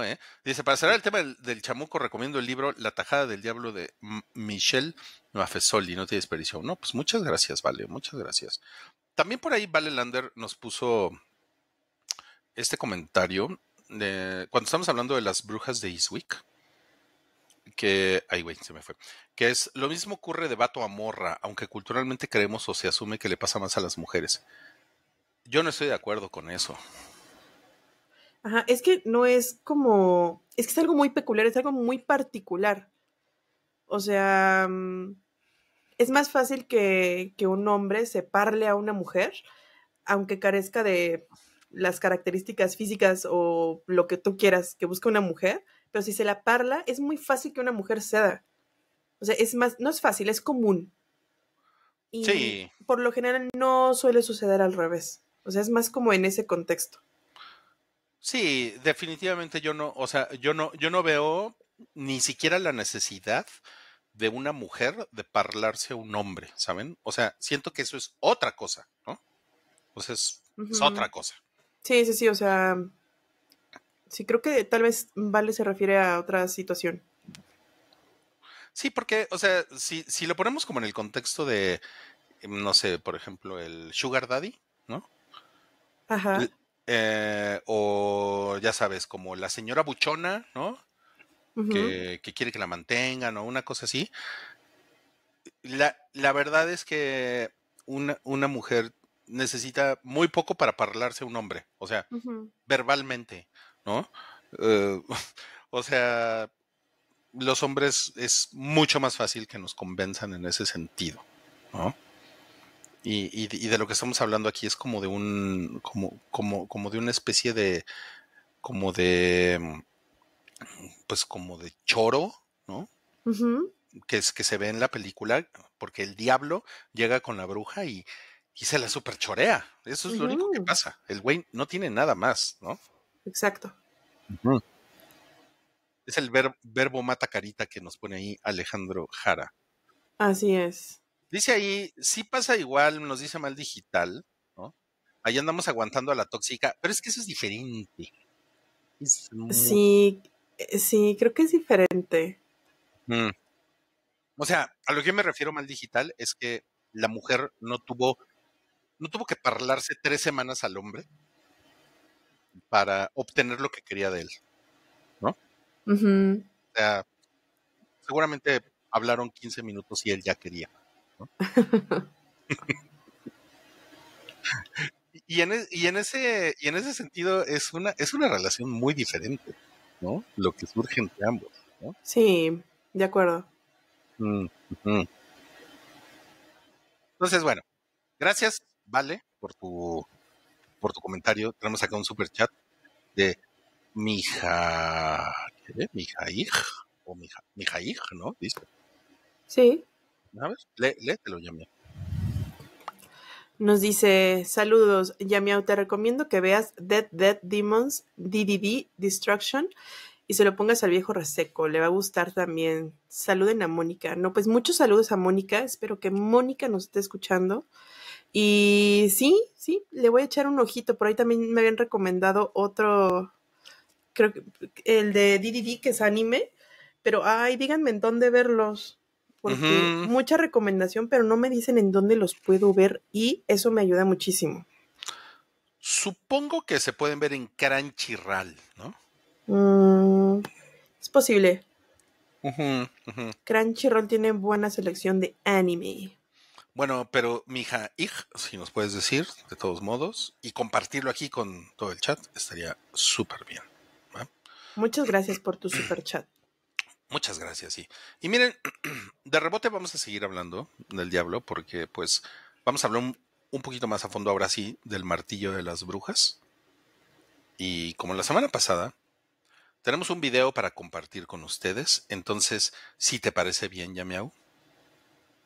Eh? Dice, para cerrar el tema del, chamuco, recomiendo el libro La tajada del diablo de Michelle Michel Mafesoli, no te desperdicio. No, pues muchas gracias, Vale, muchas gracias. También por ahí Vale Lander nos puso este comentario cuando estamos hablando de las brujas de Eastwick, que, ay se me fue, que es, lo mismo ocurre de vato a morra, aunque culturalmente creemos o se asume que le pasa más a las mujeres. Yo no estoy de acuerdo con eso. Ajá, es que no es como, es que es algo muy peculiar, es algo muy particular. O sea, mm, es más fácil que, un hombre se parle a una mujer, aunque carezca de las características físicas o lo que tú quieras que busque una mujer, pero si se la parla, es muy fácil que una mujer ceda. O sea, es más, no es fácil, es común. Y por lo general no suele suceder al revés. O sea, es más como en ese contexto. Sí, definitivamente yo no, o sea, yo no, yo no veo ni siquiera la necesidad de una mujer de parlarse a un hombre, ¿saben? O sea, siento que eso es otra cosa, ¿no? O sea, es otra cosa. Sí, sí, sí, o sea, sí, creo que tal vez Vale se refiere a otra situación. Sí, porque, o sea, si, si lo ponemos como en el contexto de, no sé, por ejemplo, el Sugar Daddy, ¿no? Ajá. Eh, o ya sabes, como la señora buchona, ¿no? que, que, quiere que la mantengan o una cosa así. La, la verdad es que una, una, mujer necesita muy poco para parlarse un hombre, o sea, verbalmente, ¿no? Eh, o sea, los hombres es mucho más fácil que nos convenzan en ese sentido, ¿no? Y, de lo que estamos hablando aquí es como de un, como, como, como de una especie de, como de, mm, pues como de choro, ¿no? que, es, que se ve en la película, porque el diablo llega con la bruja y, y se la superchorea. Eso es lo único que pasa. El güey no tiene nada más, ¿no? Exacto. Es el verbo, verbo mata carita que nos pone ahí Alejandro Jara. Así es. Dice ahí, sí pasa igual, nos dice mal digital, ¿no? Ahí andamos aguantando a la tóxica, pero es que eso es diferente. Sí, eh, sí, creo que es diferente. Mm. O sea, a lo que me refiero mal digital es que la mujer no tuvo, no tuvo que parlarse tres semanas al hombre para obtener lo que quería de él, ¿no? O sea, seguramente hablaron 15 minutos y él ya quería y, en, y, en ese, y en ese sentido es una, es una relación muy diferente, ¿no? Lo que surge entre ambos, ¿no? Sí, de acuerdo. Entonces, bueno, gracias, Vale, por tu, por tu comentario. Tenemos acá un super chat de Mija, ¿qué? hija o Mija, hija, ¿no? Sí. ¿Sabes? léetelo, Nos dice, saludos, Yamiao, te recomiendo que veas Dead Dead Demons DDD Destruction y se lo pongas al viejo reseco, le va a gustar también. Saluden a Mónica. No, pues muchos saludos a Mónica, espero que Mónica nos esté escuchando. Y sí, sí, le voy a echar un ojito, por ahí también me habían recomendado otro, creo que el de DDD que es anime, pero ay, díganme en dónde verlos porque mucha recomendación, pero no me dicen en dónde los puedo ver y eso me ayuda muchísimo. Supongo que se pueden ver en Crunchyroll, ¿no? Mm, es posible. Crunchyroll tiene buena selección de anime. Bueno, pero mija, hija si nos puedes decir, de todos modos, y compartirlo aquí con todo el chat, estaría súper bien. Muchas gracias por tu super chat. Muchas gracias, sí. Y miren, de rebote vamos a seguir hablando del diablo porque pues vamos a hablar un, poquito más a fondo ahora sí del martillo de las brujas. Y como la semana pasada, tenemos un video para compartir con ustedes. Entonces, si te parece bien, Yameau.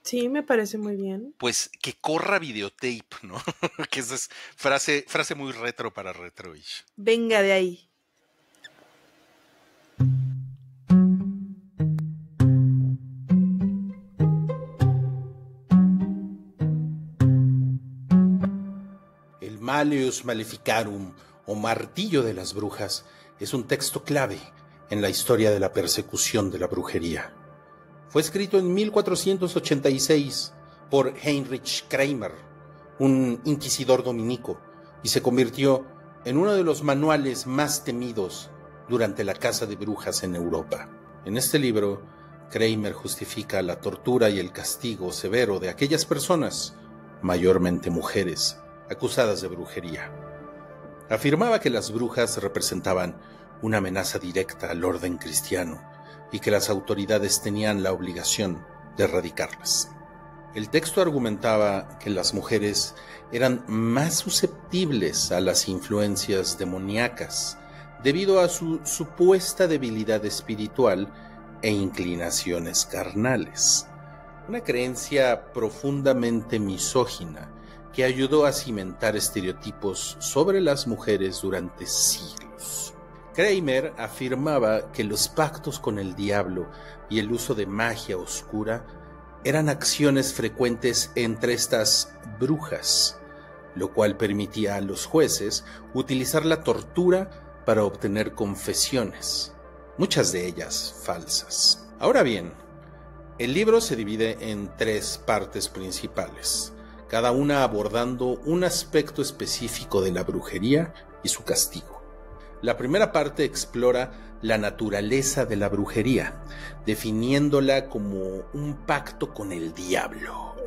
Sí, me parece muy bien. Pues que corra videotape, ¿no? que esa es frase, frase muy retro para retroish. Venga de ahí. Malleus Maleficarum o Martillo de las Brujas es un texto clave en la historia de la persecución de la brujería. Fue escrito en 1486 por Heinrich Kramer, un inquisidor dominico, y se convirtió en uno de los manuales más temidos durante la caza de brujas en Europa. En este libro, Kramer justifica la tortura y el castigo severo de aquellas personas, mayormente mujeres, acusadas de brujería. Afirmaba que las brujas representaban una amenaza directa al orden cristiano y que las autoridades tenían la obligación de erradicarlas. El texto argumentaba que las mujeres eran más susceptibles a las influencias demoníacas debido a su supuesta debilidad espiritual e inclinaciones carnales, una creencia profundamente misógina que ayudó a cimentar estereotipos sobre las mujeres durante siglos. Kramer afirmaba que los pactos con el diablo y el uso de magia oscura eran acciones frecuentes entre estas brujas, lo cual permitía a los jueces utilizar la tortura para obtener confesiones, muchas de ellas falsas. Ahora bien, el libro se divide en tres partes principales cada una abordando un aspecto específico de la brujería y su castigo. La primera parte explora la naturaleza de la brujería, definiéndola como un pacto con el diablo.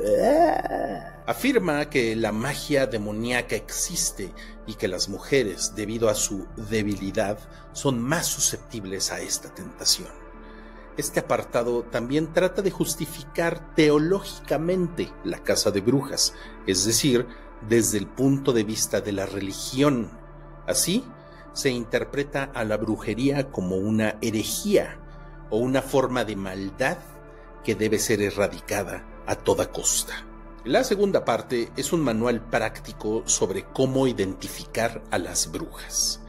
Afirma que la magia demoníaca existe y que las mujeres, debido a su debilidad, son más susceptibles a esta tentación este apartado también trata de justificar teológicamente la casa de brujas, es decir, desde el punto de vista de la religión. Así, se interpreta a la brujería como una herejía o una forma de maldad que debe ser erradicada a toda costa. La segunda parte es un manual práctico sobre cómo identificar a las brujas.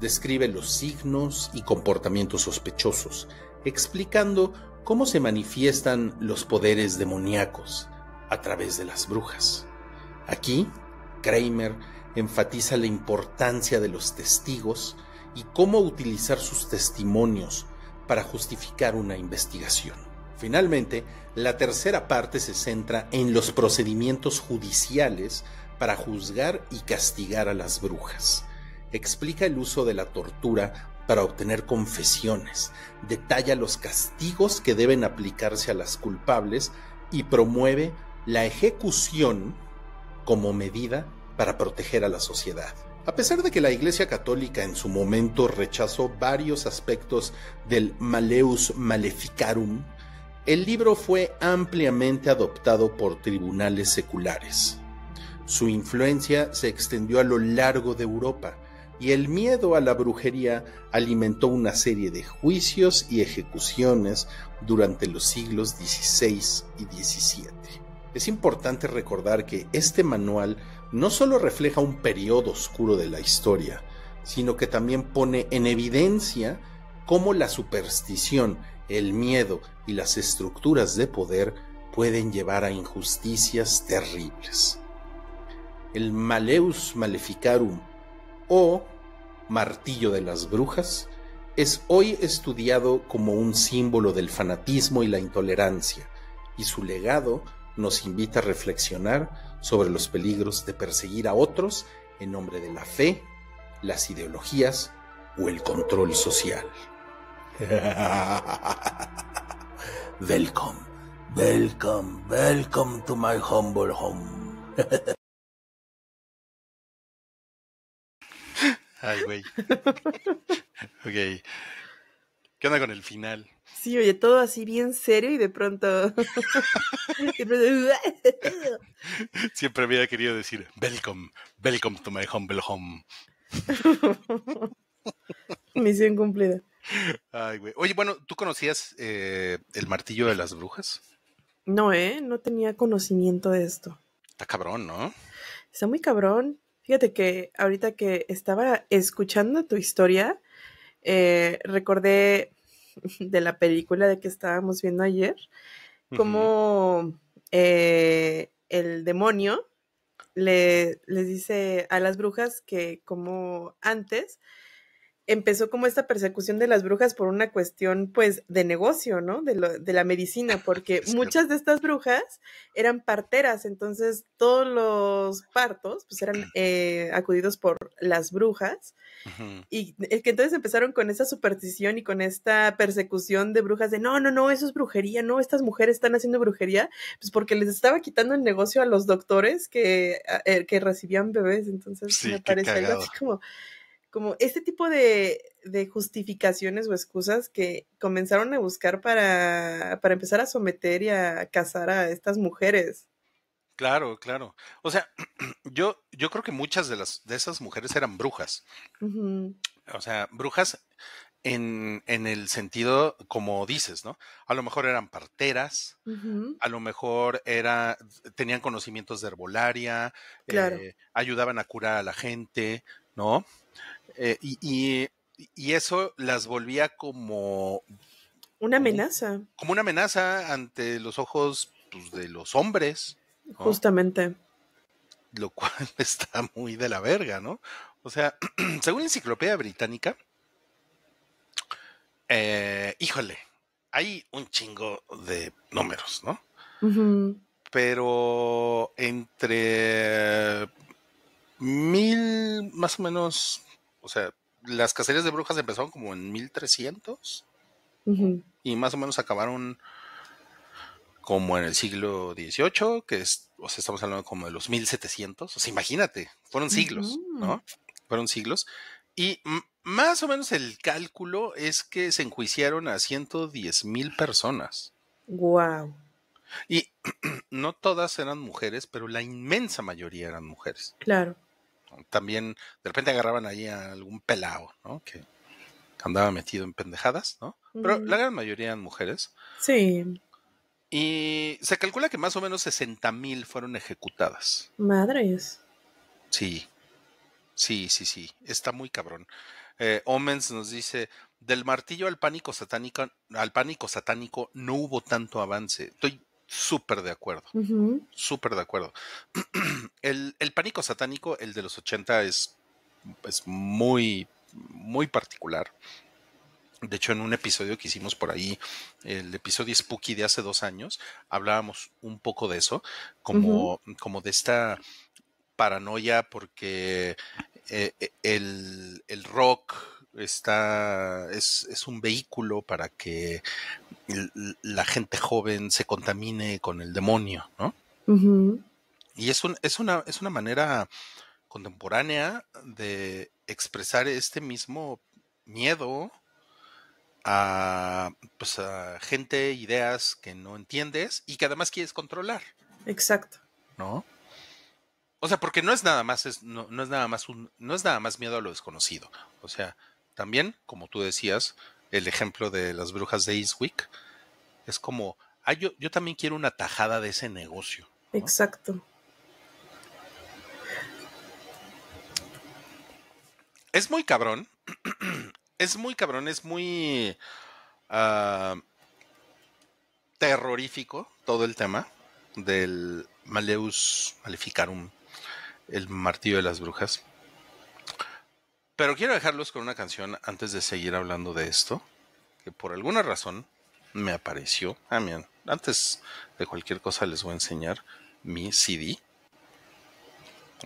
Describe los signos y comportamientos sospechosos, explicando cómo se manifiestan los poderes demoníacos a través de las brujas. Aquí, Kramer enfatiza la importancia de los testigos y cómo utilizar sus testimonios para justificar una investigación. Finalmente, la tercera parte se centra en los procedimientos judiciales para juzgar y castigar a las brujas. Explica el uso de la tortura para obtener confesiones, detalla los castigos que deben aplicarse a las culpables y promueve la ejecución como medida para proteger a la sociedad. A pesar de que la Iglesia Católica en su momento rechazó varios aspectos del Maleus Maleficarum, el libro fue ampliamente adoptado por tribunales seculares. Su influencia se extendió a lo largo de Europa, y el miedo a la brujería alimentó una serie de juicios y ejecuciones durante los siglos XVI y XVII. Es importante recordar que este manual no solo refleja un periodo oscuro de la historia, sino que también pone en evidencia cómo la superstición, el miedo y las estructuras de poder pueden llevar a injusticias terribles. El Maleus Maleficarum o martillo de las brujas, es hoy estudiado como un símbolo del fanatismo y la intolerancia, y su legado nos invita a reflexionar sobre los peligros de perseguir a otros en nombre de la fe, las ideologías o el control social. welcome, welcome, welcome to my humble home. Ay, güey. ok. ¿Qué onda con el final? Sí, oye, todo así bien serio y de pronto. Siempre había querido decir, welcome, welcome to my humble home. Misión cumplida. Ay, güey. Oye, bueno, ¿tú conocías eh, el martillo de las brujas? No, ¿eh? No tenía conocimiento de esto. Está cabrón, ¿no? Está muy cabrón. Fíjate que ahorita que estaba escuchando tu historia, eh, recordé de la película de que estábamos viendo ayer, cómo eh, el demonio les dice a las brujas que como antes empezó como esta persecución de las brujas por una cuestión, pues, de negocio, ¿no? De, de la medicina, porque muchas de estas brujas eran parteras, entonces todos los partos, pues, eran eh, acudidos por las brujas. Y es que entonces empezaron con esa superstición y con esta persecución de brujas de, no, no, no, eso es brujería, no, estas mujeres están haciendo brujería, pues porque les estaba quitando el negocio a los doctores que, eh, que recibían bebés, entonces me parece algo así como como este tipo de, de justificaciones o excusas que comenzaron a buscar para, para empezar a someter y a cazar a estas mujeres. Claro, claro. O sea, yo, yo creo que muchas de las de esas mujeres eran brujas. O sea, brujas en, en, el sentido, como dices, ¿no? A lo mejor eran parteras, a lo mejor era, tenían conocimientos de herbolaria, eh, ayudaban a curar a la gente, ¿no? Eh, y, eso las volvía como... Una amenaza. Como, una amenaza ante los ojos pues, de los hombres. Justamente. Lo cual está muy de la verga, ¿no? O sea, según la Enciclopedia Británica, eh, híjole, hay un chingo de números, ¿no? Pero entre mil, más o menos o sea, las cacerías de brujas empezaron como en 1300 y más o menos acabaron como en el siglo XVIII, que es, o sea, estamos hablando como de los 1700. O sea, imagínate, fueron siglos, ¿no? Fueron siglos. Y más o menos el cálculo es que se enjuiciaron a 110 mil personas. Wow. Y no todas eran mujeres, pero la inmensa mayoría eran mujeres. Claro. También de repente agarraban ahí a algún pelao, ¿no? Que andaba metido en pendejadas, ¿no? Pero la gran mayoría eran mujeres. Sí. Y se calcula que más o menos 60 mil fueron ejecutadas. Madres. Sí, sí, sí, sí. Está muy cabrón. Eh, nos dice: del martillo al pánico satánico, al pánico satánico no hubo tanto avance. Estoy Súper de acuerdo. Súper de acuerdo. El, el, pánico satánico, el de los 80, es, es muy, muy particular. De hecho, en un episodio que hicimos por ahí, el episodio Spooky de hace dos años, hablábamos un poco de eso, como, como de esta paranoia porque eh, e, el, el rock, está, es, un vehículo para que la gente joven se contamine con el demonio, ¿no? Y es, es, una, es una manera contemporánea de expresar este mismo miedo pues, a, gente, ideas que no entiendes y que además quieres controlar. Exacto. ¿No? O sea, porque no es nada más, no, es nada más un, no es nada más miedo a lo desconocido. O sea, también, como tú decías, el ejemplo de las brujas de Eastwick es como, ah, yo, también quiero una tajada de ese negocio. Exacto. Es muy cabrón. es muy cabrón, ah, es muy terrorífico todo el tema del Maleus Maleficarum, el martillo de las brujas. Pero quiero dejarlos con una canción antes de seguir hablando de esto, que por alguna razón me apareció. Ah, antes de cualquier cosa les voy a enseñar mi CD.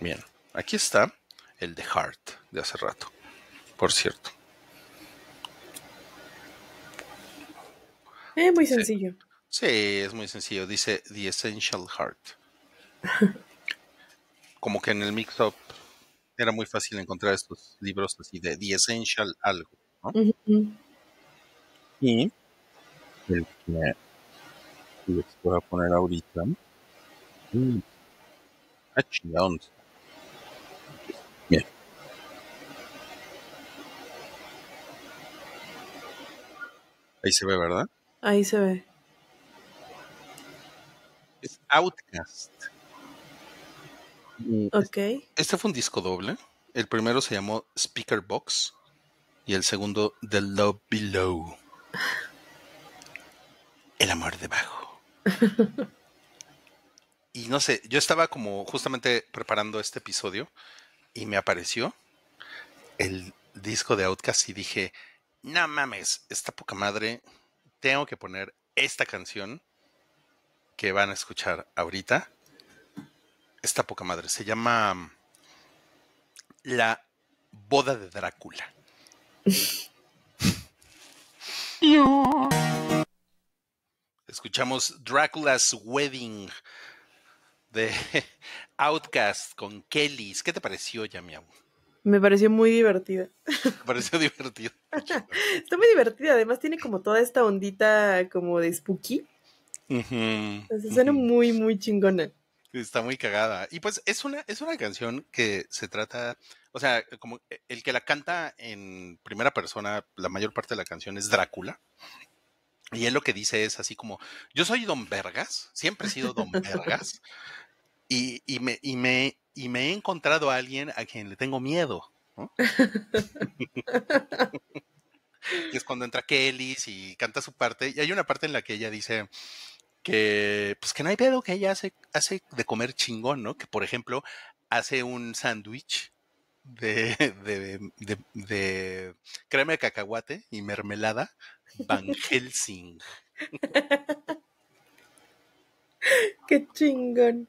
Bien, aquí está el The Heart de hace rato, por cierto. Es eh, muy sencillo. Sí. sí, es muy sencillo. Dice The Essential Heart. Como que en el mix-up era muy fácil encontrar estos libros así de The Essential Algo, ¿no? Y el que les voy a poner ahorita. Mm, ah, Bien. Ahí se ve, ¿verdad? Ahí se ve. Es Outcast. Mm, este fue un disco doble. El primero se llamó Speaker Box y el segundo The Love Below. El amor debajo. y no sé, yo estaba como justamente preparando este episodio y me apareció el disco de Outcast y dije, no mames, esta poca madre, tengo que poner esta canción que van a escuchar ahorita esta poca madre. Se llama mm, La boda de Drácula. Escuchamos Drácula's Wedding de Outcast con Kellys. ¿Qué te pareció, Yamiau? Me pareció muy divertida. Me pareció divertida. Está muy divertida. Además, tiene como toda esta ondita como de spooky. suena muy, muy chingona. Está muy cagada. Y pues es una, es una canción que se trata, o sea, eh, como eh, el que la canta en primera persona, la mayor parte de la canción es Drácula. Y él lo que dice es así como, yo soy Don Vergas, siempre he sido Don Vergas, y, y, me, y, me, y me he encontrado a alguien a quien le tengo miedo. y es cuando entra Kelly y canta su parte, y hay una parte en la que ella dice, que pues que no hay pedo que ella hace, hace de comer chingón, ¿no? Que por ejemplo hace un sándwich de, de, de, de, crema de cacahuate y mermelada Van Helsing. Qué chingón.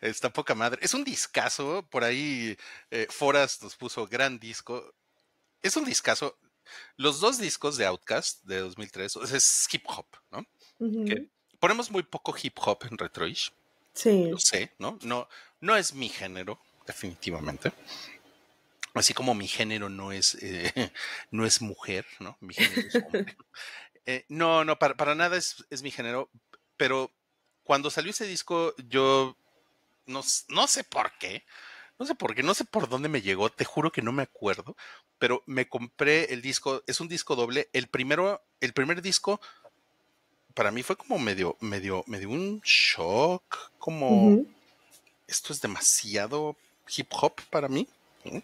Está poca madre. Es un discazo. Por ahí eh, Foras nos puso gran disco. Es un discazo. Los dos discos de Outcast de 2003 es hip hop, ¿no? ponemos muy poco hip hop en Retroish. Sí. No sé, ¿no? No, no es mi género, definitivamente. Así como mi género no es, eh, no es mujer, ¿no? Mi género eh, no, no, para, para nada es, mi género. Pero cuando salió ese disco, yo no, no sé por qué. No sé por qué, no sé por dónde me llegó, te juro que no me acuerdo, pero me compré el disco, es un disco doble, el primero, el primer disco para mí fue como medio, medio, medio un shock, como esto es demasiado hip hop para mí. ¿eh?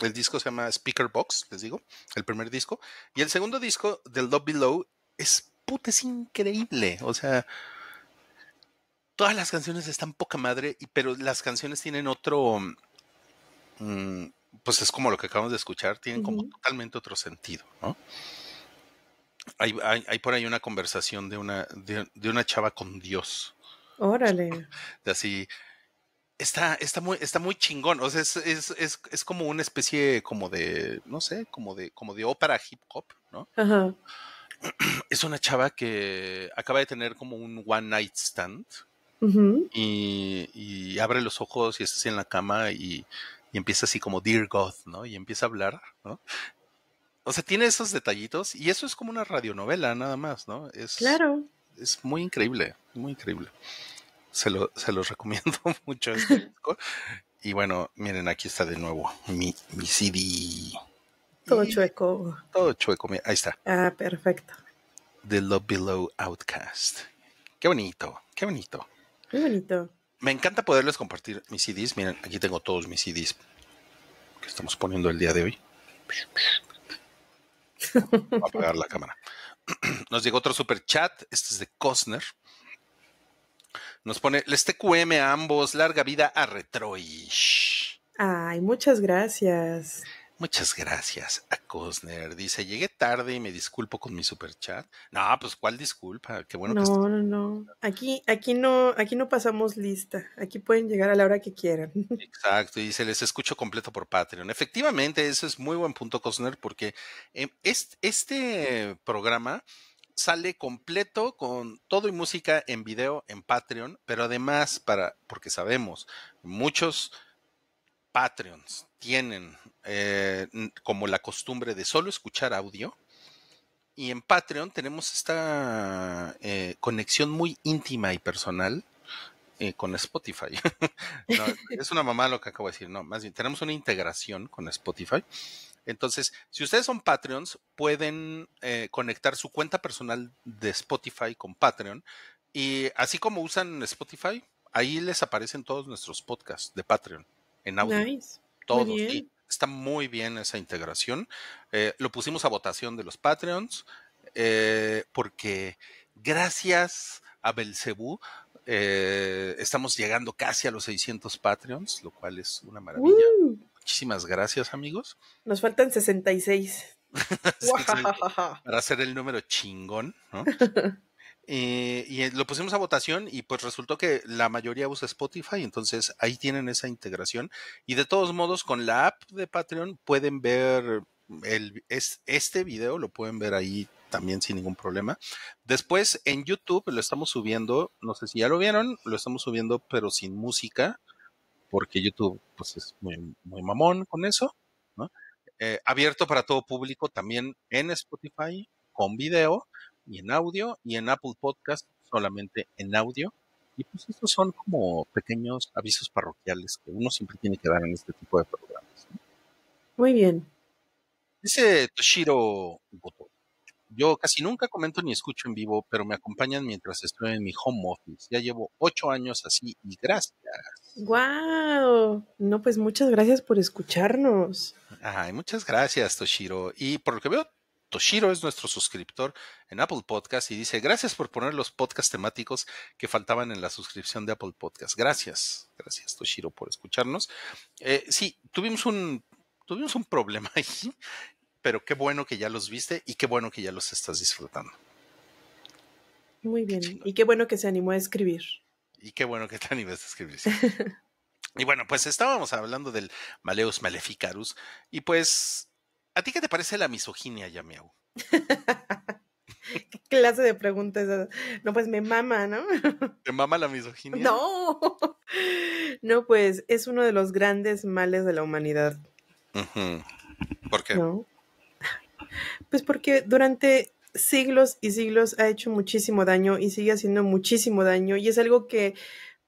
El disco se llama Speaker Box, les digo, el primer disco. Y el segundo disco del Love Below es puta, es increíble. O sea, todas las canciones están poca madre, pero las canciones tienen otro. Mm, pues es como lo que acabamos de escuchar, tienen como totalmente otro sentido, ¿no? Hay, por ahí una conversación de una, de, una chava con Dios. Órale. De así. Está, está muy, está muy chingón. O sea, es, como una especie como de, no sé, como de, como de ópera hip hop, ¿no? Ajá. Es una chava que acaba de tener como un one night stand y, abre los ojos y está así en la cama y, y empieza así como Dear God, ¿no? Y empieza a hablar, ¿no? O sea, tiene esos detallitos y eso es como una radionovela nada más, ¿no? Es, claro. Es muy increíble, muy increíble. Se, lo, se los recomiendo mucho. Este y bueno, miren, aquí está de nuevo mi, mi CD. Todo chueco. Todo chueco, ahí está. Ah, perfecto. The Love Below Outcast. Qué bonito, qué bonito. Qué bonito. Me encanta poderles compartir mis CDs. Miren, aquí tengo todos mis CDs que estamos poniendo el día de hoy apagar la cámara. Nos llegó otro super chat, este es de Cosner. Nos pone, les TQM a ambos, larga vida a Retroish. Ay, muchas gracias. Muchas gracias a Cosner. Dice, llegué tarde y me disculpo con mi superchat. No, pues ¿cuál disculpa? Qué bueno no, que No, no, no. Aquí, aquí no, aquí no pasamos lista. Aquí pueden llegar a la hora que quieran. Exacto, y se les escucho completo por Patreon. Efectivamente, eso es muy buen punto, Cosner, porque este, este programa sale completo con todo y música en video en Patreon, pero además para, porque sabemos, muchos Patreons tienen eh, como la costumbre de solo escuchar audio. Y en Patreon tenemos esta eh, conexión muy íntima y personal eh, con Spotify. es una mamá lo que acabo de decir, no, más bien tenemos una integración con Spotify. Entonces, si ustedes son Patreons, pueden conectar su cuenta personal de Spotify con Patreon. Y así como usan Spotify, ahí les aparecen todos nuestros podcasts de Patreon en audio. Todos. Y Está muy bien esa integración. Eh, lo pusimos a votación de los Patreons, eh, porque gracias a Belcebú eh, estamos llegando casi a los 600 Patreons, lo cual es una maravilla. ¡Uh! Muchísimas gracias, amigos. Nos faltan 66. para hacer el número chingón, ¿no? Eh, y eh, lo pusimos a votación y pues resultó que la mayoría usa Spotify, entonces ahí tienen esa integración. Y de todos modos, con la app de Patreon pueden ver el, es, este video, lo pueden ver ahí también sin ningún problema. Después en YouTube lo estamos subiendo, no sé si ya lo vieron, lo estamos subiendo pero sin música, porque YouTube pues es muy, muy mamón con eso, ¿no? Eh, abierto para todo público también en Spotify con video y en audio y en Apple Podcast solamente en audio. Y pues estos son como pequeños avisos parroquiales que uno siempre tiene que dar en este tipo de programas. Muy bien. Dice Toshiro Goto. Yo casi nunca comento ni escucho en vivo, pero me acompañan mientras estoy en mi home office. Ya llevo ocho años así y gracias. ¡Guau! No, pues muchas gracias por escucharnos. Ay, muchas gracias, Toshiro. Y por lo que veo, Toshiro es nuestro suscriptor en Apple Podcast y dice, gracias por poner los podcasts temáticos que faltaban en la suscripción de Apple Podcast. Gracias, gracias Toshiro por escucharnos. Eh, sí, tuvimos un, tuvimos un problema ahí, pero qué bueno que ya los viste y qué bueno que ya los estás disfrutando. Muy bien, y qué bueno que se animó a escribir. Y qué bueno que te animaste a escribir. y bueno, pues estábamos hablando del Maleus Maleficarus y pues ¿A ti qué te parece la misoginia, Yamiau? ¿Qué clase de pregunta preguntas? No, pues me mama, ¿no? ¿Te mama la misoginia? No. No, pues es uno de los grandes males de la humanidad. ¿Por qué? Pues porque durante siglos y siglos ha hecho muchísimo daño y sigue haciendo muchísimo daño y es algo que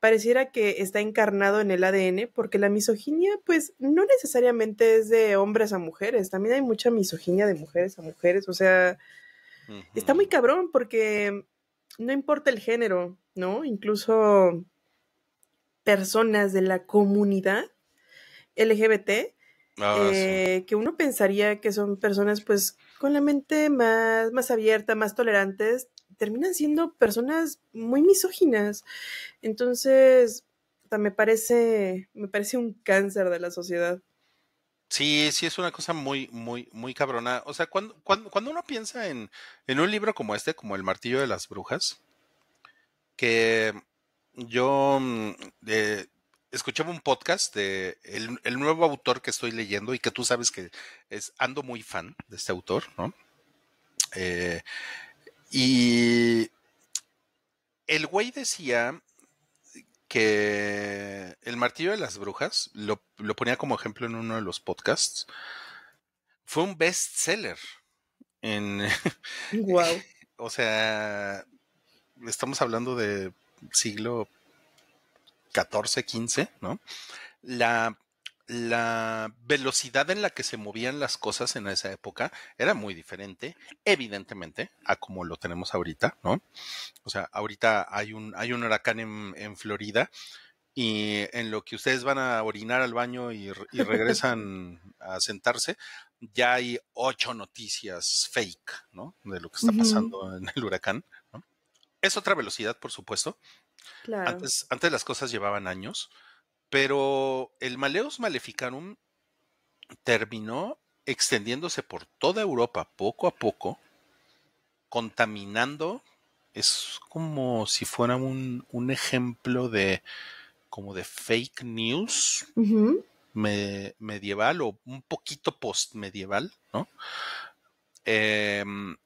pareciera que está encarnado en el ADN, porque la misoginia, pues, no necesariamente es de hombres a mujeres, también hay mucha misoginia de mujeres a mujeres, o sea, está muy cabrón porque no importa el género, ¿no? Incluso personas de la comunidad LGBT, ah, eh, que uno pensaría que son personas, pues, con la mente más, más abierta, más tolerantes, terminan siendo personas muy misóginas. Entonces, me parece, me parece un cáncer de la sociedad. Sí, sí, es una cosa muy, muy, muy cabrona. O sea, cuando, cuando, uno piensa en, en, un libro como este, como El Martillo de las Brujas, que yo mm, eh, escuchaba un podcast de el, el, nuevo autor que estoy leyendo y que tú sabes que es, ando muy fan de este autor, ¿no? Eh, y el güey decía que el martillo de las brujas, lo, ponía como ejemplo en uno de los podcasts, fue un bestseller. En, wow. o sea, estamos hablando de siglo 14, XV, ¿no? La la velocidad en la que se movían las cosas en esa época era muy diferente, evidentemente, a como lo tenemos ahorita, ¿no? O sea, ahorita hay un, hay un huracán en, Florida y en lo que ustedes van a orinar al baño y, regresan a sentarse, ya hay ocho noticias fake, ¿no? De lo que está pasando en el huracán, ¿no? Es otra velocidad, por supuesto. antes las cosas llevaban años pero el Maleus Maleficarum terminó extendiéndose por toda Europa poco a poco, contaminando. Es como si fuera un, ejemplo de como de fake news medieval o un poquito post medieval, ¿no? Em,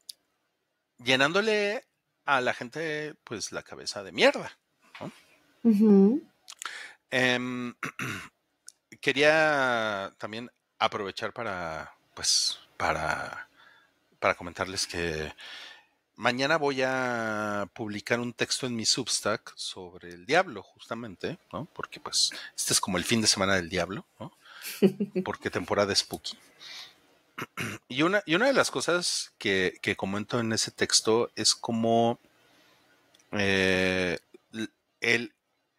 llenándole a la gente pues la cabeza de mierda, ¿no? Em, quería también aprovechar para, pues, para, para comentarles que mañana voy a publicar un texto en mi Substack sobre el diablo, justamente, ¿no? Porque, pues, este es como el fin de semana del diablo, ¿no? Porque temporada spooky. Y una, y una de las cosas que, que comento en ese texto es como eh, el,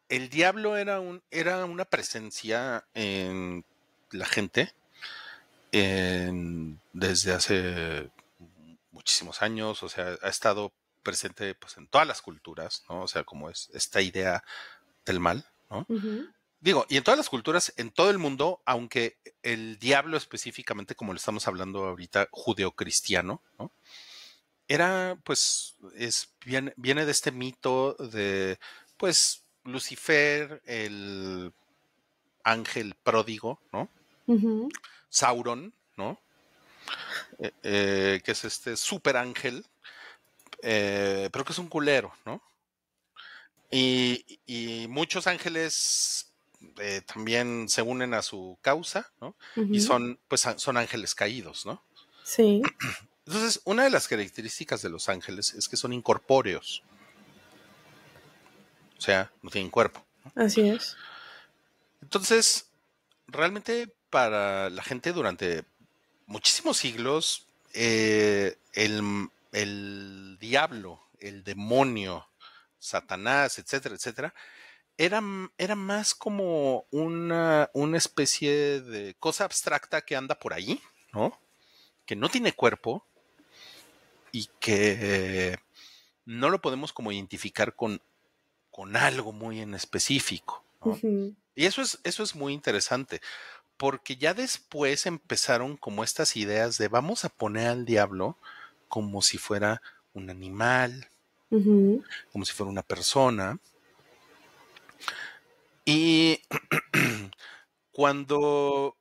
el diablo era, un, era una presencia en la gente desde hace muchísimos años, o sea, ha estado presente pues, en todas las culturas, ¿no? O sea, como es esta idea del mal, ¿no? Digo, y en todas las culturas, en todo el mundo, aunque el diablo específicamente, como lo estamos hablando ahorita, judeocristiano, ¿no? Era, pues, es, viene de este mito de, pues, Lucifer, el ángel pródigo, ¿no? Sauron, ¿no? Eh, eh, que es este super ángel, eh, pero que es un culero, ¿no? Y, muchos ángeles también se unen a su causa, ¿no? Y son, pues, son ángeles caídos, ¿no? Sí. Entonces, una de las características de los ángeles es que son incorpóreos o sea, no tienen cuerpo. Así es. Entonces, realmente para la gente durante muchísimos siglos, eh, el, el diablo, el demonio, Satanás, etcétera, etcétera, era, era, más como una, especie de cosa abstracta que anda por ahí, ¿no? Que no tiene cuerpo y que no lo podemos como identificar con con algo muy en específico. Y eso es, eso es muy interesante, porque ya después empezaron como estas ideas de vamos a poner al diablo como si fuera un animal, como si fuera una persona. Y cuando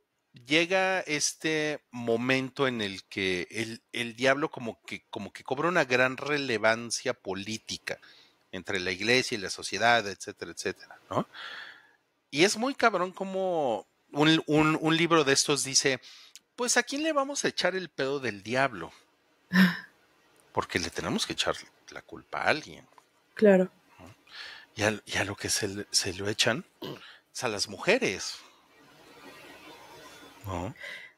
llega este momento en el que el, el diablo como que, como que cobra una gran relevancia política, entre la iglesia y la sociedad, etcétera, etcétera, ¿no? Y es muy cabrón como un, libro de estos dice, pues a quién le vamos a echar el pedo del diablo? Porque le tenemos que echar la culpa a alguien. Claro. Y, a, lo que se, lo echan es a las mujeres.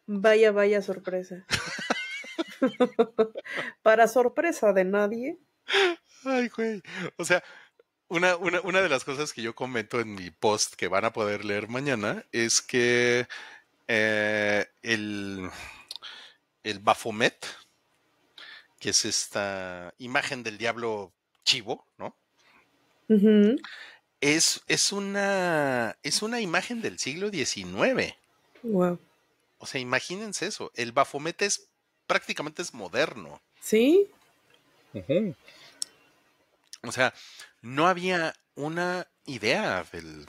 Vaya, vaya sorpresa. Para sorpresa de nadie, Ay, güey. O sea, una, de las cosas que yo comento en mi post que van a poder leer mañana es que eh, el, el Bafomet, que es esta imagen del diablo chivo, ¿no? es, es, una, es una imagen del siglo XIX. Wow. O sea, imagínense eso. El Bafomet es prácticamente es moderno. Sí. Uh o sea, no había una idea del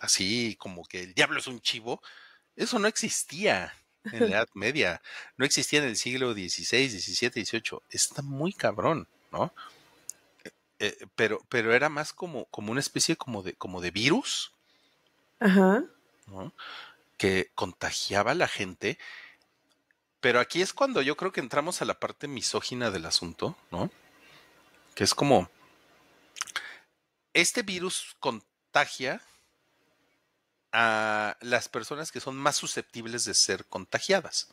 así como que el diablo es un chivo. Eso no existía en la Edad Media, no existía en el siglo XVI, XVII, XVIII. Está muy cabrón, ¿no? Eh, eh, pero, pero era más como, como una especie como de, como de virus. Ajá. Que contagiaba a la gente. Pero aquí es cuando yo creo que entramos a la parte misógina del asunto, ¿no? Que es como este virus contagia a las personas que son más susceptibles de ser contagiadas.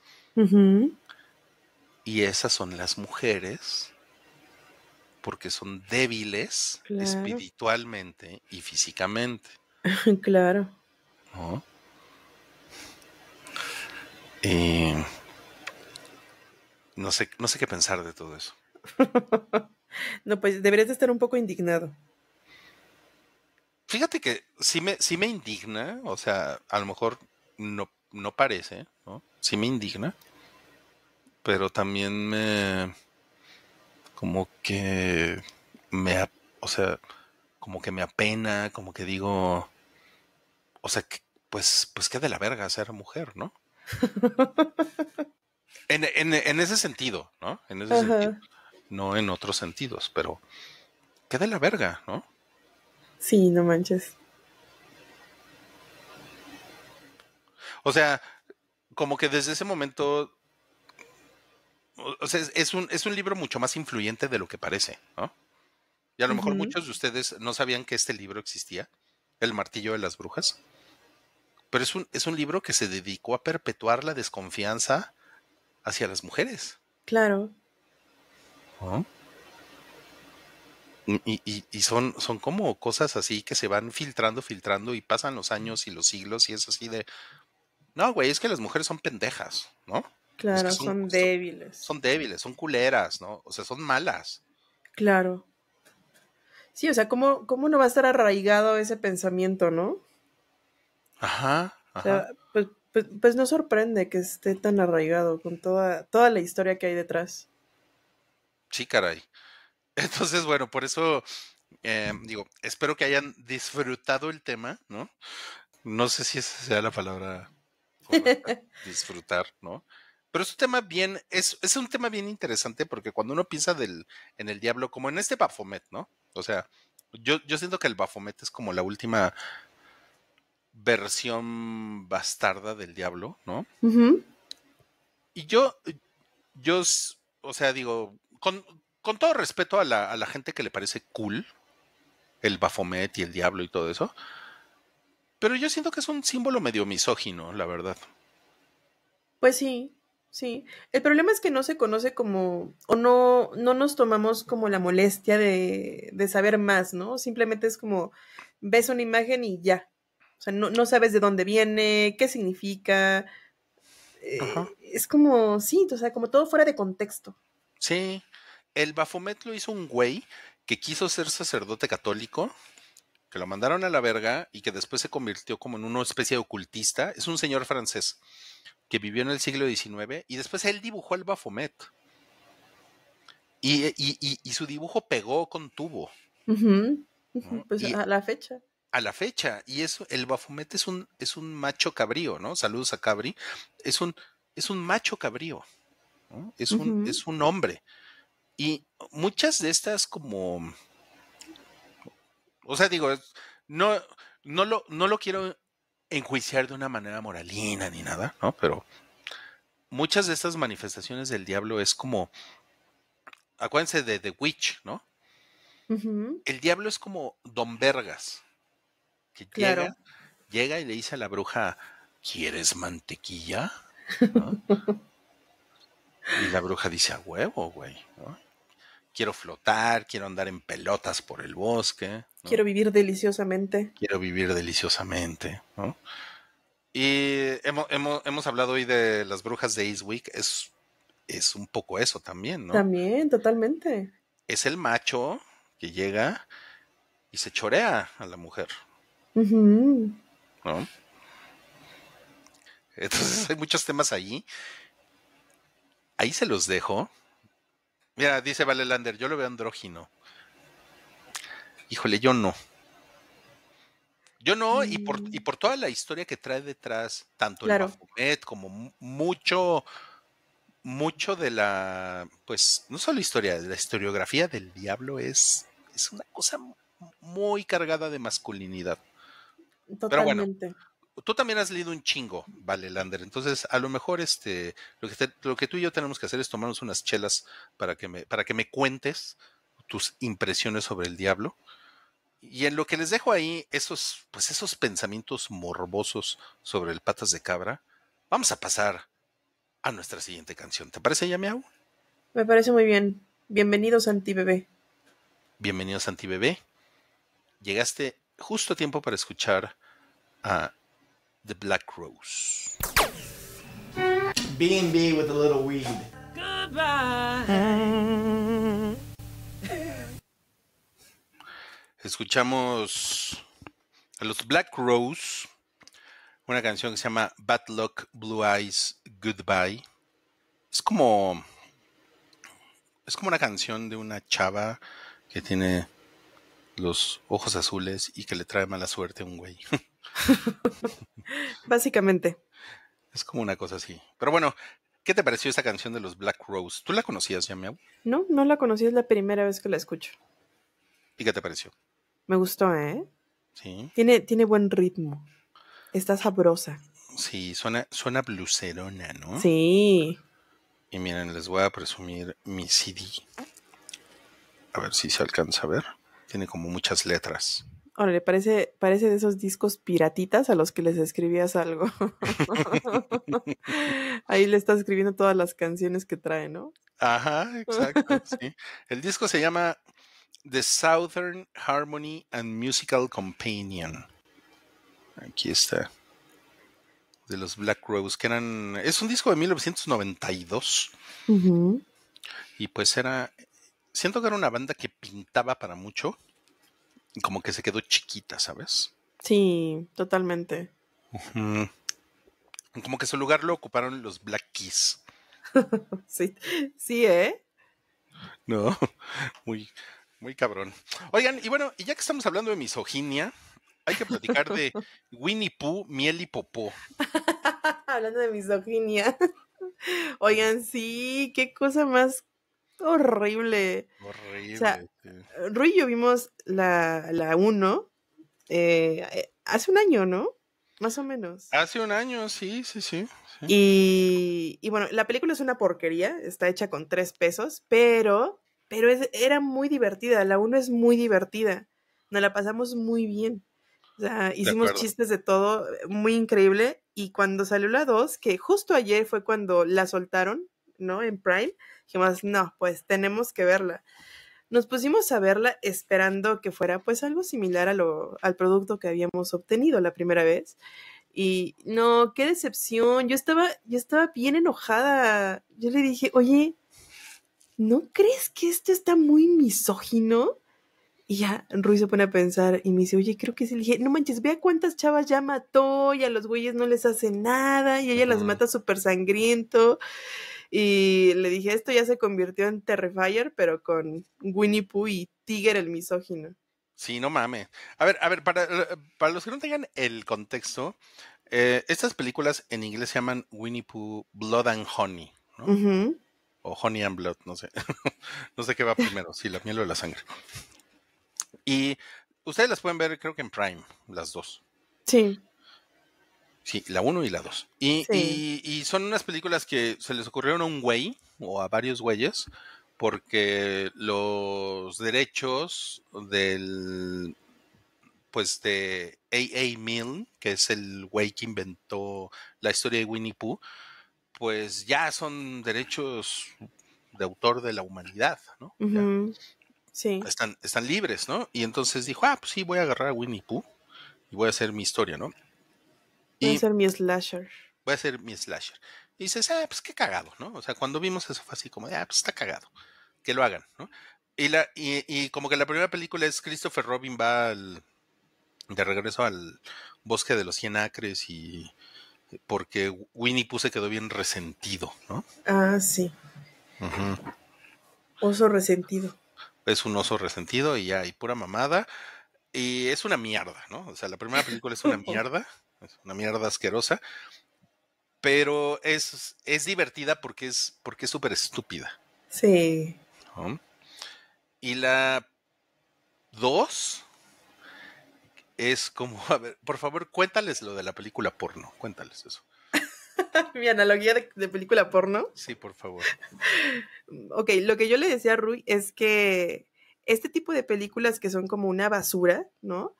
Y esas son las mujeres, porque son débiles espiritualmente y físicamente. claro. ¿No? Eh, no sé, no sé qué pensar de todo eso. no, pues deberías estar un poco indignado fíjate que sí me, me indigna, o sea, a lo mejor no, no parece, ¿no? Sí me indigna, pero también me, como que me, o sea, como que me apena, como que digo, o sea, pues, pues qué de la verga ser mujer, ¿no? en, ese sentido, ¿no? En ese sentido. No en otros sentidos, pero qué de la verga, ¿no? Sí, no manches. O sea, como que desde ese momento, o sea, es un, es un libro mucho más influyente de lo que parece, ¿no? Y a lo mejor muchos de ustedes no sabían que este libro existía, El martillo de las brujas, pero es un, es un libro que se dedicó a perpetuar la desconfianza hacia las mujeres. Claro. ¿No? ¿Ah? Mm, y, son, son como cosas así que se van filtrando, filtrando y pasan los años y los siglos y es así de, no, güey, es que las mujeres son pendejas, ¿no? Claro, son, débiles. Son, débiles, son culeras, ¿no? O sea, son malas. Claro. Sí, o sea, ¿cómo, cómo no va a estar arraigado ese pensamiento, no? Ajá. ajá. Pues, pues, pues, no sorprende que esté tan arraigado con toda, toda la historia que hay detrás. Sí, caray. Entonces, bueno, por eso eh, digo, espero que hayan disfrutado el tema, ¿no? No sé si esa sea la palabra disfrutar, ¿no? Pero es un tema bien, es, un tema bien interesante porque cuando uno piensa del, en el diablo, como en este Bafomet, ¿no? O sea, yo, yo siento que el Bafomet es como la última versión bastarda del diablo, ¿no? Y yo, yo, o sea, digo, con, con todo respeto a la, gente que le parece cool, el Bafomet y el Diablo y todo eso, pero yo siento que es un símbolo medio misógino, la verdad. Pues sí, sí. El problema es que no se conoce como, o no, no nos tomamos como la molestia de, saber más, ¿no? Simplemente es como, ves una imagen y ya. O sea, no, sabes de dónde viene, qué significa. Eh, es como, sí, o sea, como todo fuera de contexto. Sí, el Bafomet lo hizo un güey que quiso ser sacerdote católico, que lo mandaron a la verga y que después se convirtió como en una especie de ocultista. Es un señor francés que vivió en el siglo XIX y después él dibujó el Bafomet. Y, su dibujo pegó con tubo. Pues a la fecha. A la fecha. Y eso, el Bafomet es un, es un macho cabrío, ¿no? Saludos a Cabri. Es un, es un macho cabrío. Es, es un hombre y muchas de estas como... Mm, o sea, digo, no, no, lo, no lo quiero enjuiciar de una manera moralina ni nada, ¿no? Pero muchas de estas manifestaciones del diablo es como... Acuérdense de The Witch, ¿no? El diablo es como Don Vergas, que llega, llega y le dice a la bruja, ¿quieres mantequilla? ¿No? Y la bruja dice, a huevo, güey. Quiero flotar, quiero andar en pelotas por el bosque. Quiero vivir deliciosamente. Quiero vivir deliciosamente. Y hemos, hablado hoy de las brujas de Eastwick. Es, es un poco eso también, ¿no? También, totalmente. Es el macho que llega y se chorea a la mujer. ¿No? Entonces hay muchos temas ahí Ahí se los dejo. Mira, dice Valelander, yo lo veo andrógino. Híjole, yo no. Yo no, y por, y por toda la historia que trae detrás, tanto el Bafumet como mucho, mucho de la, pues, no solo historia, la historiografía del diablo es, es una cosa muy cargada de masculinidad. Totalmente tú también has leído un chingo, vale, Lander. Entonces, a lo mejor este, lo que, que tú y yo tenemos que hacer es tomarnos unas chelas para que me, para que me cuentes tus impresiones sobre el diablo. Y en lo que les dejo ahí, esos, pues esos pensamientos morbosos sobre el patas de cabra, vamos a pasar a nuestra siguiente canción. ¿Te parece, Yameau? Me parece muy bien. Bienvenidos, Antibebé. Bienvenidos, Antibebé. Llegaste justo a tiempo para escuchar a The Black Rose. B&B with a little weed. Goodbye. Escuchamos a los Black Rose, una canción que se llama Bad Luck, Blue Eyes, Goodbye. Es como es como una canción de una chava que tiene los ojos azules y que le trae mala suerte a un güey. Básicamente. Es como una cosa así. Pero bueno, ¿qué te pareció esta canción de los Black Rose? ¿Tú la conocías ya, Miau? No, no la conocí, es la primera vez que la escucho. ¿Y qué te pareció? Me gustó, ¿eh? Sí. Tiene, tiene buen ritmo. Está sabrosa. Sí, suena, suena blucerona, ¿no? Sí. Y miren, les voy a presumir mi CD. A ver si se alcanza a ver. Tiene como muchas letras. Órale, parece, parece de esos discos piratitas a los que les escribías algo. Ahí le estás escribiendo todas las canciones que trae, ¿no? Ajá, exacto, sí. El disco se llama The Southern Harmony and Musical Companion. Aquí está. De los Black Rose, que eran. Es un disco de 1992. Y pues era. Siento que era una banda que pintaba para mucho como que se quedó chiquita, ¿sabes? Sí, totalmente. Como que su lugar lo ocuparon los Black Keys. sí, sí, ¿eh? No, muy, muy cabrón. Oigan, y bueno, y ya que estamos hablando de misoginia, hay que platicar de Winnie Pooh, miel y popó. hablando de misoginia. Oigan, sí, qué cosa más horrible. Horrible. O sea, eh, Rui y yo vimos la 1 eh, eh, hace un año, ¿no? Más o menos. Hace un año, sí, sí, sí. Y, y, bueno, la película es una porquería, está hecha con tres pesos, pero, pero es, era muy divertida, la 1 es muy divertida, nos la pasamos muy bien. O sea, hicimos chistes de todo, muy increíble. Y cuando salió la 2, que justo ayer fue cuando la soltaron, ¿no? En Prime, más? no, pues tenemos que verla. Nos pusimos a verla esperando que fuera pues algo similar al producto que habíamos obtenido la primera vez. Y no, qué decepción. Yo estaba, yo estaba bien enojada. Yo le dije, oye, ¿no crees que esto está muy misógino? Y ya Ruiz se pone a pensar y me dice, oye, creo que sí. Le dije, no manches, vea cuántas chavas ya mató y a los güeyes no les hace nada y ella las mata súper sangriento. Y le dije, esto ya se convirtió en Terrifier, pero con Winnie Pooh y Tiger el misógino. Sí, no mames. A ver, a ver, para, eh, para los que no tengan el contexto, eh, estas películas en inglés se llaman Winnie Pooh Blood and Honey, ¿no? O Honey and Blood, no sé. no sé qué va primero, si la miel o la sangre. Y ustedes las pueden ver, creo que en Prime, las dos. Sí. Sí, la 1 y la 2. Y, son unas películas que se les ocurrieron a un güey o a varios güeyes porque los derechos del pues de AA Mill, que es el güey que inventó la historia de Winnie Pooh, pues ya son derechos de autor de la humanidad, ¿no? Sí. Están, están libres, ¿no? Y entonces dijo, ah, pues sí, voy a agarrar a Winnie Pooh y voy a hacer mi historia, ¿no? voy a ser mi slasher. Voy a ser mi slasher. Y dices, ah, pues qué cagado, ¿no? O sea, cuando vimos eso fue así como, ah, pues está cagado, que lo hagan, ¿no? Y, la, y, como que la primera película es Christopher Robin va de regreso al bosque de los 100 acres y porque Winnie Pooh se quedó bien resentido, ¿no? Ah, sí. Oso resentido. Es un oso resentido y ya, y pura mamada. Y es una mierda, ¿no? O sea, la primera película es una mierda es una mierda asquerosa, pero es, es divertida porque es porque es súper estúpida. Sí. Y la dos es como, a ver, por favor, cuéntales lo de la película porno, cuéntales eso. Mi analogía de, de, película porno. Sí, por favor. ok, lo que yo le decía a Rui es que este tipo de películas que son como una basura, ¿no?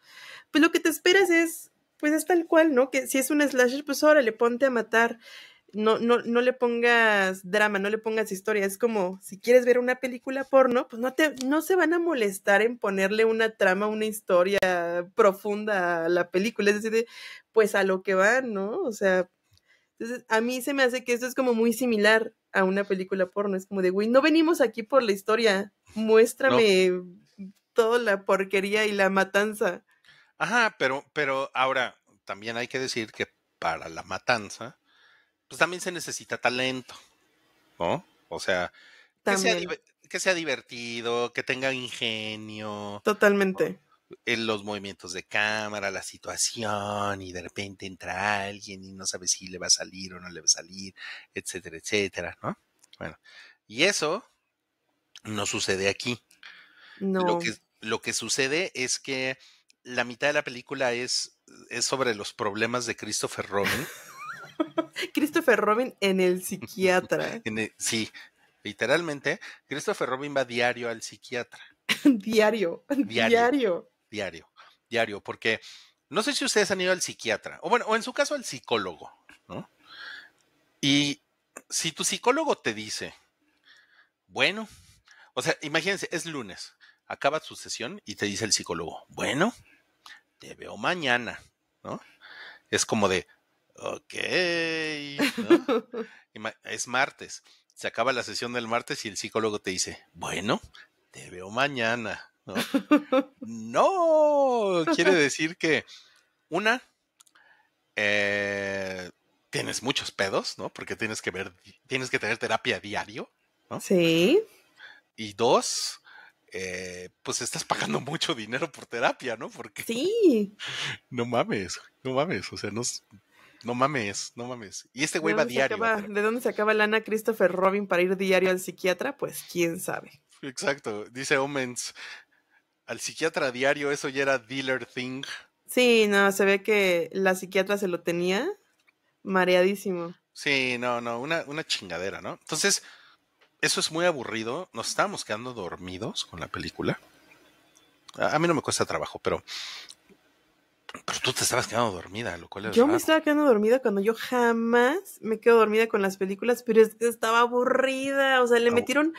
Pues lo que te esperas es pues es tal cual, ¿no? Que si es un slasher, pues ahora le ponte a matar. No, no, no le pongas drama, no le pongas historia. Es como si quieres ver una película porno, pues no te, no se van a molestar en ponerle una trama, una historia profunda a la película. Es decir, pues a lo que va, ¿no? O sea, a mí se me hace que esto es como muy similar a una película porno. Es como de, güey, no venimos aquí por la historia. Muéstrame toda la porquería y la matanza. Ajá, pero, pero ahora también hay que decir que para la matanza, pues también se necesita talento, ¿no? O sea, que sea, divertido, que tenga ingenio. Totalmente. en eh, los movimientos de cámara, la situación, y de repente entra alguien y no sabe si le va a salir o no le va a salir, etcétera, etcétera, ¿no? Bueno, y eso no sucede aquí. No. Lo que, lo que sucede es que la mitad de la película es, es sobre los problemas de Christopher Robin. Christopher Robin en el psiquiatra. sí, literalmente, Christopher Robin va diario al psiquiatra. diario, diario, diario. Diario, porque no sé si ustedes han ido al psiquiatra, o bueno, o en su caso al psicólogo, ¿no? Y si tu psicólogo te dice, bueno, o sea, imagínense, es lunes, acaba su sesión y te dice el psicólogo, bueno, te veo mañana, ¿no? Es como de, ok, es martes, se acaba la sesión del martes y el psicólogo te dice, bueno, te veo mañana, ¿no? no, quiere decir que una, eh, tienes muchos pedos, ¿no? Porque tienes que ver, tienes que tener terapia diario, ¿no? Sí. Y dos, eh, pues estás pagando mucho dinero por terapia, ¿no? Porque sí. No mames, no mames, o sea, no, no mames, no mames. Y este güey va diario. ¿De dónde se acaba lana Christopher Robin para ir diario al psiquiatra? Pues quién sabe. Exacto, dice Omens, al psiquiatra diario eso ya era dealer thing. Sí, no, se ve que la psiquiatra se lo tenía mareadísimo. Sí, no, no, una, una chingadera, ¿no? Entonces, eso es muy aburrido. Nos estábamos quedando dormidos con la película. A, mí no me cuesta trabajo, pero. Pero tú te estabas quedando dormida, lo cual es Yo me estaba quedando dormida cuando yo jamás me quedo dormida con las películas, pero es que estaba aburrida. O sea, le metieron,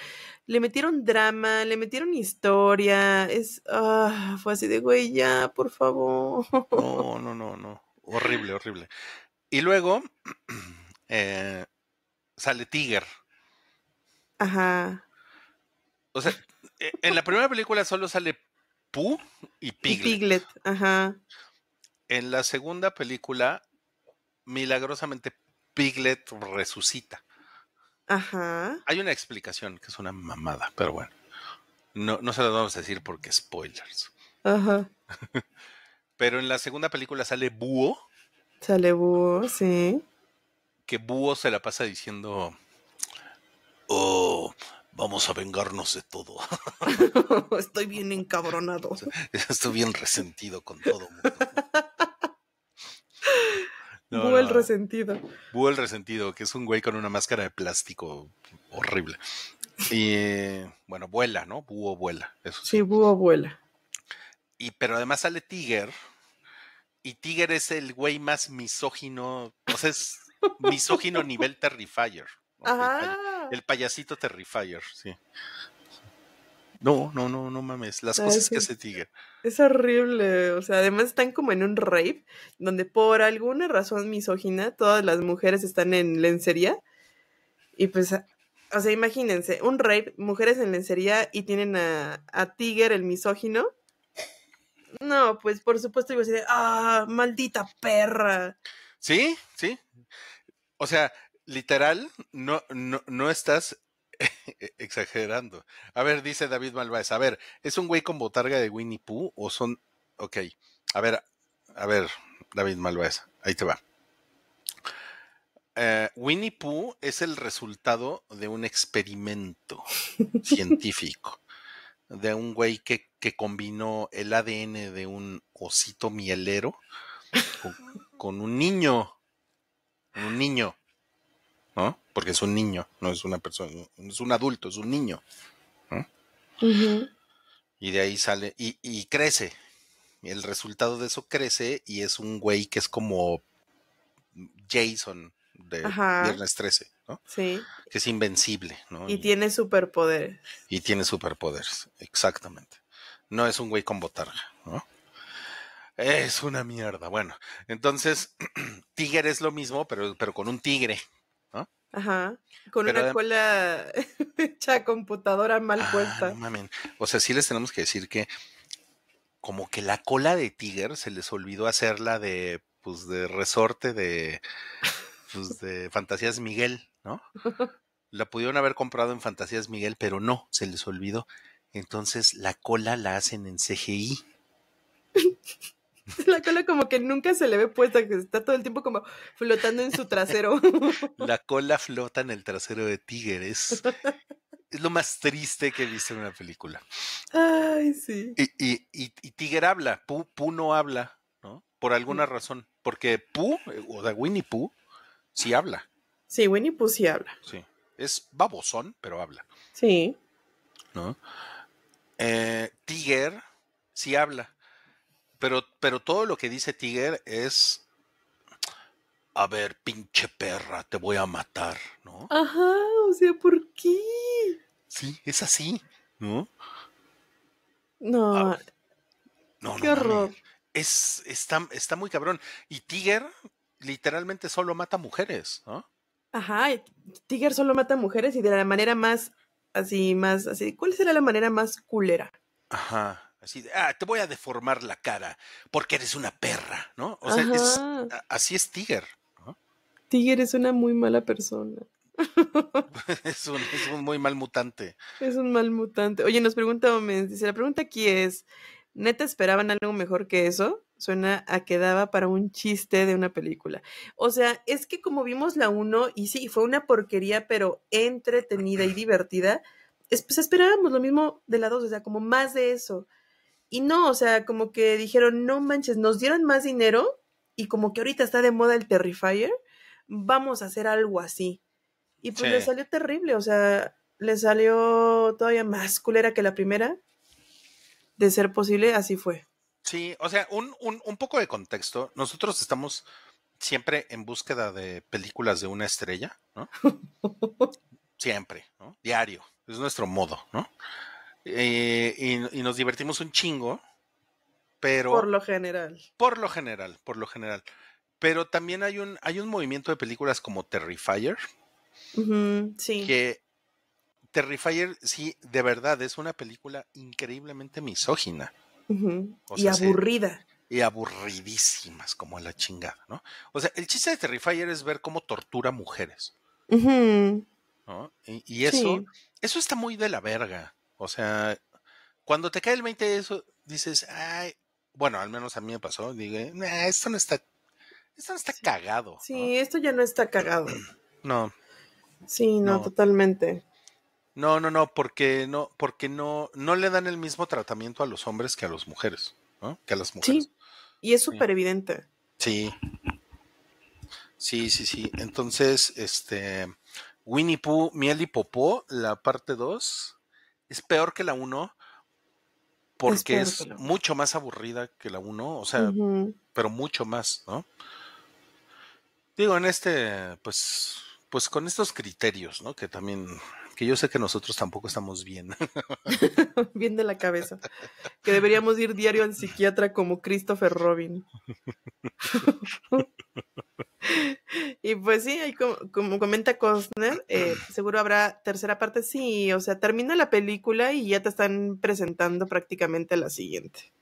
le metieron drama, le metieron historia. Es, ah, fue así de güey, ya, por favor. No, no, no, no. Horrible, horrible. Y luego eh, sale Tiger Ajá. O sea, e, en la primera película solo sale Pooh y Piglet. ajá. En la segunda película, milagrosamente Piglet resucita. Ajá. Hay una explicación que es una mamada, pero bueno. No, no se la vamos a decir porque spoilers. Ajá. pero en la segunda película sale Búho. Sale Búho, sí. Que Búho se la pasa diciendo oh, vamos a vengarnos de todo. Estoy bien encabronado. Estoy bien resentido con todo. mundo. resentido. el resentido, que es un güey con una máscara de plástico horrible. Y bueno, vuela, ¿no? Búho vuela. sí. sí, búho vuela. Y pero además sale Tiger. Y Tiger es el güey más misógino. O sea, es misógino nivel Terrifier. El, payasito Terrifier, sí. No, no, no, no mames. Las ah, cosas que se digan. Es horrible. O sea, además están como en un rape donde por alguna razón misógina todas las mujeres están en lencería. Y pues, o sea, imagínense, un rape, mujeres en lencería y tienen a, a Tiger, el misógino. No, pues por supuesto iba a decir, ah, maldita perra. Sí, sí. O sea, literal, no, no, no estás e-, exagerando. A ver, dice David Malvaez. a ver, ¿es un güey con botarga de Winnie Pooh o son... Ok, a ver, a ver, David Malvaez, ahí te va. Eh, Winnie Pooh es el resultado de un experimento científico de un güey que, que, combinó el ADN de un osito mielero con un niño. Un niño. ¿no? Porque es un niño, no es una persona, es un adulto, es un niño. Y de ahí sale, y, y crece. El resultado de eso crece y es un güey que es como Jason de Viernes 13, Sí. Que es invencible, ¿no? Y, tiene superpoderes. Y tiene superpoderes, exactamente. No es un güey con botarga, ¿no? Es una mierda. Bueno, entonces, tigre es lo mismo, pero, pero con un tigre, Ajá, con una cola hecha computadora mal ah, puesta. O sea, sí les tenemos que decir que como que la cola de Tiger se les olvidó hacerla de, pues, de resorte de, pues, de Fantasías Miguel, ¿no? La pudieron haber comprado en Fantasías Miguel, pero no, se les olvidó. Entonces la cola la hacen en CGI. La cola como que nunca se le ve puesta, que está todo el tiempo como flotando en su trasero. La cola flota en el trasero de tigres. Es lo más triste que he visto en una película. Ay, sí. Y, y, Tiger habla, Pooh no habla, ¿no? Por alguna mm. razón. Porque pu o de Winnie Pooh, sí habla. Sí, Winnie Pooh sí habla. Sí. Es babosón, pero habla. Sí. ¿No? Eh, Tiger sí habla. Pero, pero todo lo que dice Tiger es. A ver, pinche perra, te voy a matar, ¿no? Ajá, o sea, ¿por qué? Sí, es así, ¿no? No. Ah, no, qué horror. Es, está, está muy cabrón. Y Tiger literalmente solo mata mujeres, ¿no? Ajá, Tiger solo mata mujeres y de la manera más, así, más, así, ¿cuál será la manera más culera? Ajá. Así ah, te voy a deformar la cara porque eres una perra, ¿no? O sea, así es Tiger. ¿no? Tiger es una muy mala persona. es, un, es, muy mal mutante. Es un mal mutante. Oye, nos pregunta me dice, la pregunta aquí es, ¿neta esperaban algo mejor que eso? Suena a que daba para un chiste de una película. O sea, es que como vimos la 1, y sí, fue una porquería, pero entretenida y divertida, pues esperábamos lo mismo de la 2, o sea, como más de eso. Y no, o sea, como que dijeron, no manches, nos dieron más dinero y como que ahorita está de moda el Terrifier, vamos a hacer algo así. Y pues le salió terrible, o sea, le salió todavía más culera que la primera. De ser posible, así fue. Sí, o sea, un, un poco de contexto. Nosotros estamos siempre en búsqueda de películas de una estrella, ¿no? siempre, ¿no? Diario. Es nuestro modo, ¿no? Eh, y, nos divertimos un chingo, pero... Por lo general. Por lo general, por lo general. Pero también hay un, hay un movimiento de películas como Terrifier, sí. que Terrifier, sí, de verdad, es una película increíblemente misógina. y aburrida. y aburridísimas, como la chingada, ¿no? O sea, el chiste de Terrifier es ver cómo tortura mujeres. y, eso, eso está muy de la verga. O sea, cuando te cae el 20 de eso, dices, ay, bueno, al menos a mí me pasó, digo, esto no está, esto no está cagado. Sí, esto ya no está cagado. No. Sí, no, totalmente. No, no, no, porque no, porque no, no le dan el mismo tratamiento a los hombres que a las mujeres, ¿no? Que a las mujeres. Sí, y es súper evidente. Sí. Sí, sí, sí. Entonces, este, Winnie Pooh, Miel y Popó, la parte 2, es peor que la 1 porque es, mucho más aburrida que la 1, o sea, pero mucho más, ¿no? Digo, en este, pues, pues con estos criterios, ¿no? Que también que yo sé que nosotros tampoco estamos bien. bien de la cabeza. Que deberíamos ir diario al psiquiatra como Christopher Robin. y pues sí, como, comenta Costner, eh, seguro habrá tercera parte, sí, o sea, termina la película y ya te están presentando prácticamente la siguiente.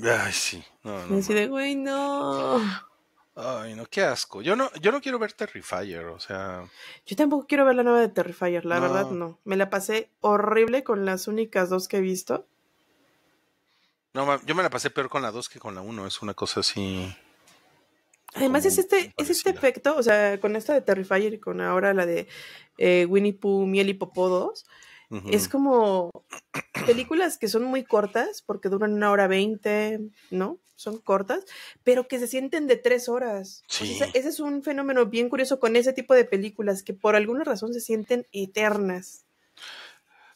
Ay, sí. No, Así güey, no. Ay, no, qué asco. Yo no, yo no quiero ver Terrifier, o sea. Yo tampoco quiero ver la nueva de Terrifier, la verdad no. Me la pasé horrible con las únicas dos que he visto. No, yo me la pasé peor con la dos que con la uno, es una cosa así. Además es este, es este efecto, o sea, con esta de Terrifier y con ahora la de eh, Winnie Pooh, Miel y Popó 2, es como películas que son muy cortas, porque duran una hora veinte, ¿no? Son cortas, pero que se sienten de tres horas. ese es un fenómeno bien curioso con ese tipo de películas, que por alguna razón se sienten eternas.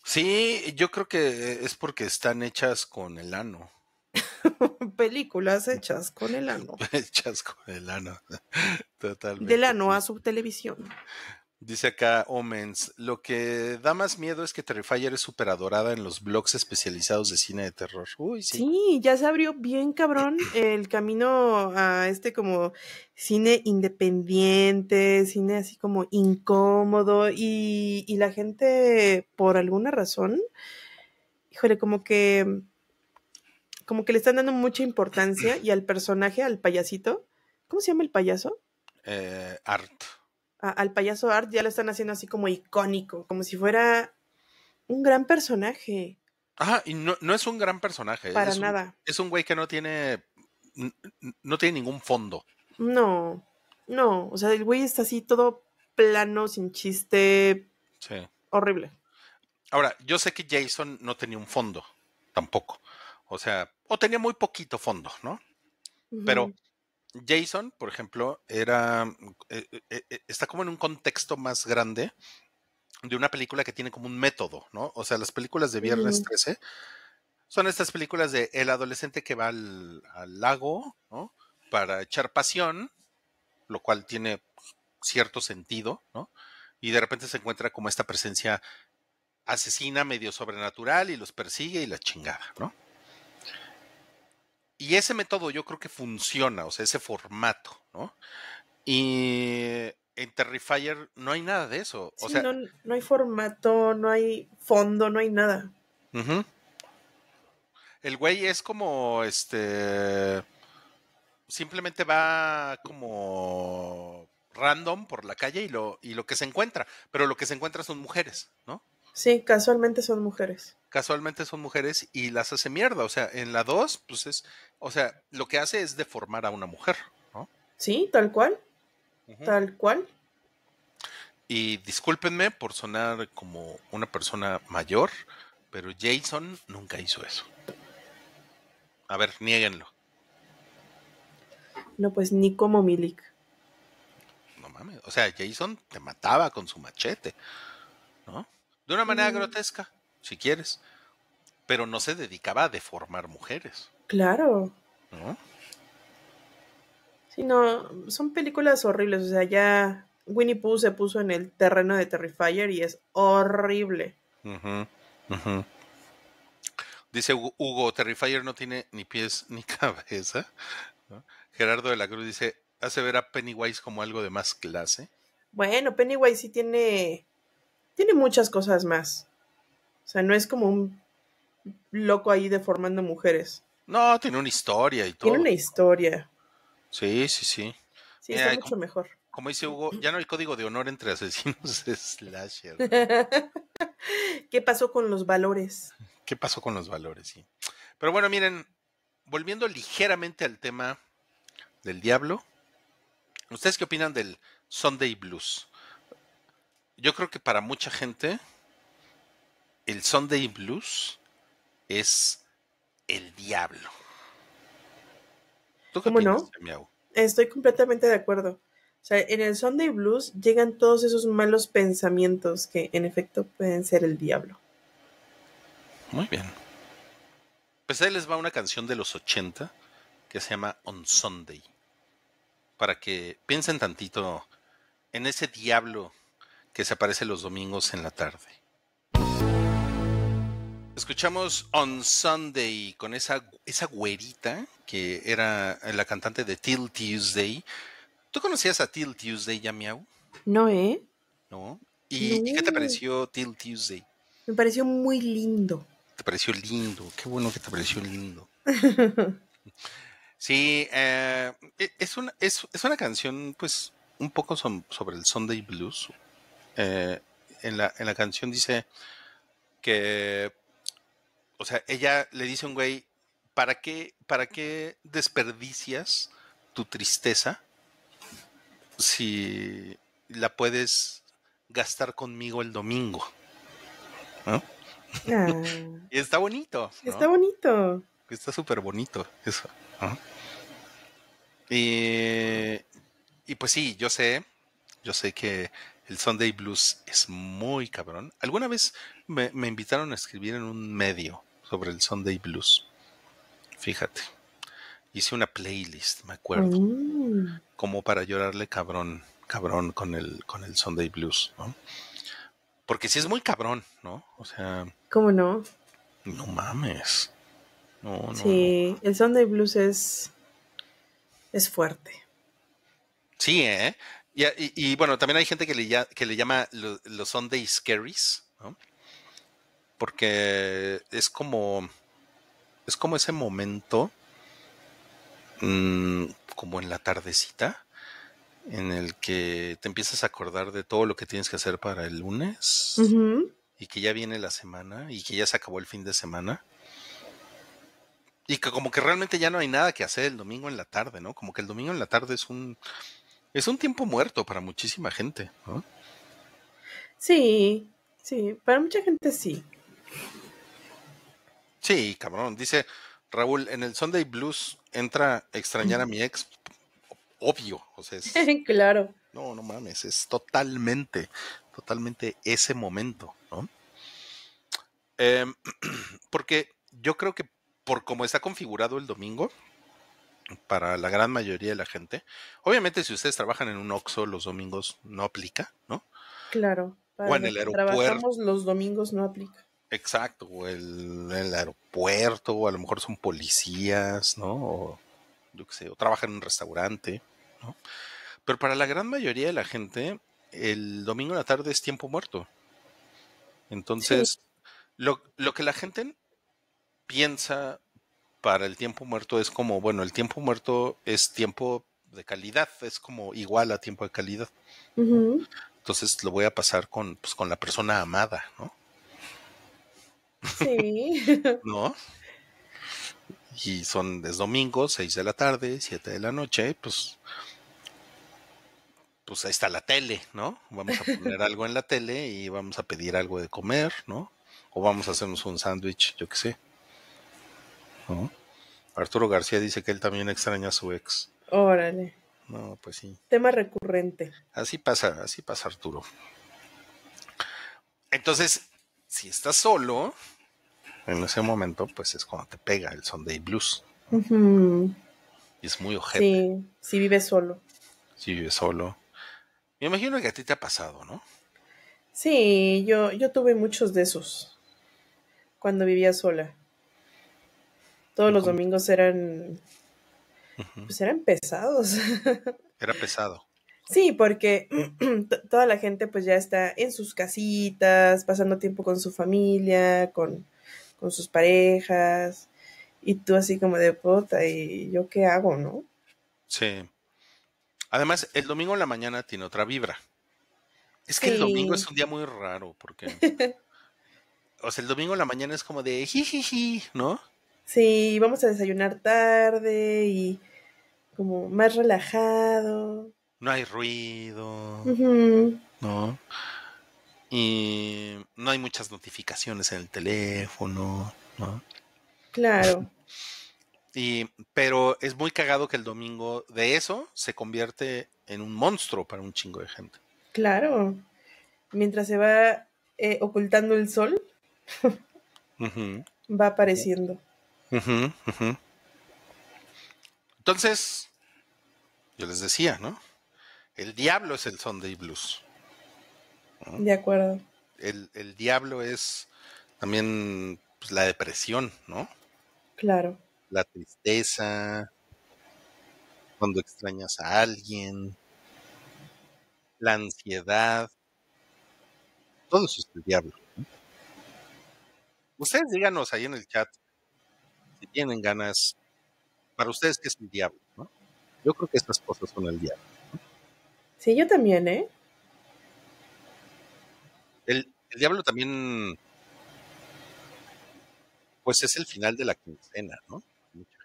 Sí, yo creo que es porque están hechas con el ano. películas hechas con el ano. hechas con el ano. Totalmente. Del ano a su televisión. Dice acá Omens, lo que da más miedo es que Fire es súper adorada en los blogs especializados de cine de terror. Uy, sí. ya se abrió bien cabrón el camino a este como cine independiente, cine así como incómodo y, y la gente por alguna razón, híjole, como que, como que le están dando mucha importancia y al personaje, al payasito, ¿cómo se llama el payaso? Eh, art al payaso Art ya lo están haciendo así como icónico, como si fuera un gran personaje. Ah, y no, es un gran personaje. Para nada. es un güey que no tiene, no tiene ningún fondo. No, no, o sea, el güey está así todo plano, sin chiste. Sí. Horrible. Ahora, yo sé que Jason no tenía un fondo, tampoco. O sea, o tenía muy poquito fondo, ¿no? Pero Jason, por ejemplo, era mm, eh, eh, eh, está como en un contexto más grande de una película que tiene como un método, ¿no? O sea, las películas de Viernes 13 son estas películas de el adolescente que va al, lago, ¿no? Para echar pasión, lo cual tiene cierto sentido, ¿no? Y de repente se encuentra como esta presencia asesina medio sobrenatural y los persigue y la chingada, ¿no? Y ese método yo creo que funciona, o sea, ese formato, ¿no? Y en Terrifier no hay nada de eso. sea, no, hay formato, no hay fondo, no hay nada. El güey es como este. Simplemente va como random por la calle y lo, y lo que se encuentra. Pero lo que se encuentra son mujeres, ¿no? Sí, casualmente son mujeres casualmente son mujeres y las hace mierda. O sea, en la 2, pues es, o sea, lo que hace es deformar a una mujer, ¿no? Sí, tal cual. Tal cual. Y discúlpenme por sonar como una persona mayor, pero Jason nunca hizo eso. A ver, nieguenlo. No, pues ni como Milik. No mames. O sea, Jason te mataba con su machete, ¿no? De una manera mm. grotesca si quieres, pero no se dedicaba a deformar mujeres. Claro. ¿No? no, son películas horribles, o sea, ya Winnie Pooh se puso en el terreno de Terrifier y es horrible. Mhm. Mhm. Dice Hugo, Terrifier no tiene ni pies ni cabeza. Gerardo de la Cruz dice, hace ver a Pennywise como algo de más clase. Bueno, Pennywise sí tiene, tiene muchas cosas más. O sea, no es como un loco ahí deformando mujeres. No, tiene una historia y todo. Tiene una historia. Sí, sí, sí. Sí, es mucho mejor. Como dice Hugo, ya no hay código de honor entre asesinos slasher. ¿Qué pasó con los valores? ¿Qué pasó con los valores? Sí. Pero bueno, miren, volviendo ligeramente al tema del diablo, ¿ustedes qué opinan del Sunday Blues? Yo creo que para mucha gente el Sunday Blues es el diablo. ¿Tú ¿Cómo no? Estoy completamente de acuerdo. O sea, en el Sunday Blues llegan todos esos malos pensamientos que en efecto pueden ser el diablo. Muy bien. Pues ahí les va una canción de los 80 que se llama On Sunday. Para que piensen tantito en ese diablo que se aparece los domingos en la tarde. Escuchamos On Sunday con esa, esa güerita que era la cantante de Till Tuesday. ¿Tú conocías a Till Tuesday, ya No, ¿eh? No. ¿Y, qué te pareció Till Tuesday? Me pareció muy lindo. Te pareció lindo, qué bueno que te pareció lindo. sí, eh, e, es, una, es, una canción, pues, un poco sobre el Sunday Blues. Eh, en, la, en la canción dice que o sea, ella le dice a un güey, ¿para qué, para desperdicias tu tristeza si la puedes gastar conmigo el domingo? ¿No? y está bonito. Está bonito. Está súper bonito eso. Y, pues sí, yo sé, yo sé que el Sunday Blues es muy cabrón. Alguna vez me, me invitaron a escribir en un medio sobre el Sunday Blues. Fíjate. Hice una playlist, me acuerdo. Mm. Como para llorarle cabrón, cabrón con el, con el Sunday Blues, ¿no? Porque sí es muy cabrón, ¿no? O sea. ¿Cómo no? No mames. No, no. Sí, el Sunday Blues es. es fuerte. Sí, ¿eh? Y, bueno, también hay gente que le, que le llama los Sunday Scaries, ¿no? porque es como, es como ese momento, mm, como en la tardecita, en el que te empiezas a acordar de todo lo que tienes que hacer para el lunes y que ya viene la semana y que ya se acabó el fin de semana y que como que realmente ya no hay nada que hacer el domingo en la tarde, ¿no? Como que el domingo en la tarde es un es un tiempo muerto para muchísima gente, ¿no? Sí, sí, para mucha gente sí. Sí, cabrón. Dice Raúl, en el Sunday Blues entra extrañar a mi ex. Obvio. O sea, claro. No, no mames. Es totalmente, totalmente ese momento, ¿no? Eh, porque yo creo que por cómo está configurado el domingo, para la gran mayoría de la gente, obviamente si ustedes trabajan en un Oxxo los domingos no aplica, ¿no? Claro. o en el aeropuerto. Trabajamos los domingos no aplica. Exacto, o el, aeropuerto, o a lo mejor son policías, ¿no? O, yo qué sé, o trabajan en un restaurante, ¿no? Pero para la gran mayoría de la gente, el domingo en la tarde es tiempo muerto. Entonces, lo, lo que la gente piensa para el tiempo muerto es como, bueno, el tiempo muerto es tiempo de calidad, es como igual a tiempo de calidad. Entonces lo voy a pasar con, pues, con la persona amada, ¿no? Sí. ¿No? Y son, es domingo, 6 de la tarde, 7 de la noche, pues, pues ahí está la tele, ¿no? Vamos a poner algo en la tele y vamos a pedir algo de comer, ¿no? O vamos a hacernos un sándwich, yo qué sé. Arturo García dice que él también extraña a su ex. Órale. No, pues sí. Tema recurrente. Así pasa, así pasa, Arturo. Entonces, si estás solo, en ese momento, pues es cuando te pega el Sunday Blues. Y es muy ojete. Sí, si vives solo. Sí vives solo. Me imagino que a ti te ha pasado, ¿no? Sí, yo, yo tuve muchos de esos cuando vivía sola. Todos los domingos eran, pues eran pesados. Era pesado. Sí, porque toda la gente pues ya está en sus casitas, pasando tiempo con su familia, con, con sus parejas y tú así como de puta y yo qué hago, ¿no? Sí. Además, el domingo en la mañana tiene otra vibra. Es que el domingo es un día muy raro porque... o sea, el domingo en la mañana es como de jijiji, ¿no? Sí, vamos a desayunar tarde y como más relajado. No hay ruido. ¿No? y no hay muchas notificaciones en el teléfono, ¿no? Claro. Y, pero es muy cagado que el domingo de eso se convierte en un monstruo para un chingo de gente. Claro. Mientras se va eh, ocultando el sol, va apareciendo. Entonces, yo les decía, ¿no? El diablo es el Sunday Blues. De acuerdo. El, diablo es también pues, la depresión, ¿no? Claro. La tristeza, cuando extrañas a alguien, la ansiedad, todo eso es el diablo. Ustedes díganos ahí en el chat si tienen ganas, para ustedes qué es el diablo, Yo creo que estas cosas son el diablo. Sí, yo también, ¿eh? El, diablo también, pues es el final de la quincena, ¿no?